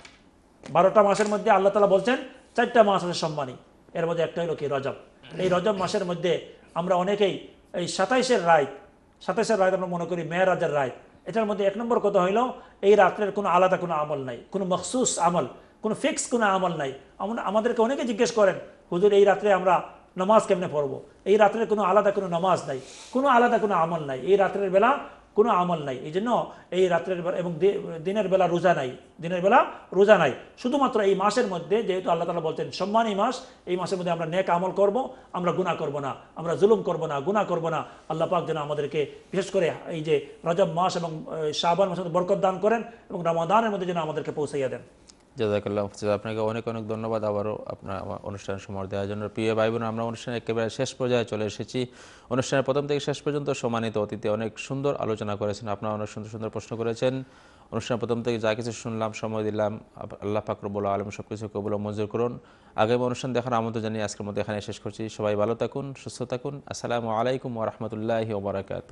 বারোটা মাসের মধ্যে আল্লাহ তালা বলছেন চারটা মাস আছে সম্মানী এর মধ্যে একটা হলো কি রজব এই রজব মাসের মধ্যে আমরা অনেকেই এই সাতাইশের রায় সাতাইশের রায় আমরা মনে করি মেয়েরাজের রায় এটার মধ্যে এক নম্বর কথা হইল এই রাত্রের কোনো আলাদা কোনো আমল নাই কোনো মখসুস আমল কোনো ফিক্স কোনো আমল নাই আমাদেরকে অনেকে জিজ্ঞেস করেন হুজুর এই রাত্রে আমরা নামাজ কেমনে পড়বো এই রাত্রে কোনো আলাদা কোনো নামাজ নাই কোনো আলাদা কোনো আমল নাই এই রাত্রের বেলা কোনো আমল নাই এই জন্য এই রাত্রের বেলা এবং দিনের বেলা রোজা নাই দিনের বেলা রোজা নাই শুধুমাত্র এই মাসের মধ্যে যেহেতু আল্লাহ তালা বলতেন সম্মানী মাস এই মাসের মধ্যে আমরা নেক আমল করব আমরা গুণা করব না আমরা জুলুম করব না গুণা করব না আল্লাহ পাক যেন আমাদেরকে বিশেষ করে এই যে রজব মাস এবং শাহবান মাসের বরকত দান করেন এবং রামাদানের মধ্যে যেন আমাদেরকে পৌঁছাইয়া দেন জাজাকাল্লাহ মুফতি আপনাকে অনেক অনেক ধন্যবাদ আবারও আপনার অনুষ্ঠান সময় দেওয়ার জন্য প্রিয় ভাই বোন আমরা অনুষ্ঠানে একেবারে শেষ পর্যায়ে চলে এসেছি অনুষ্ঠানের প্রথম থেকে শেষ পর্যন্ত সম্মানিত অতীতে অনেক সুন্দর আলোচনা করেছেন আপনারা অনেক সুন্দর সুন্দর প্রশ্ন করেছেন অনুষ্ঠান প্রথম থেকে যা কিছু শুনলাম সময় দিলাম আল্লাহ ফাকরবুল আলম সব কিছু কবুল মঞ্জুর করুন আগামী অনুষ্ঠান দেখার আমন্ত্রণ জানিয়ে আজকের মধ্যে এখানে শেষ করছি সবাই ভালো থাকুন সুস্থ থাকুন আসসালামু আলাইকুম ওরহমতুল্লাহি ওবরাকাত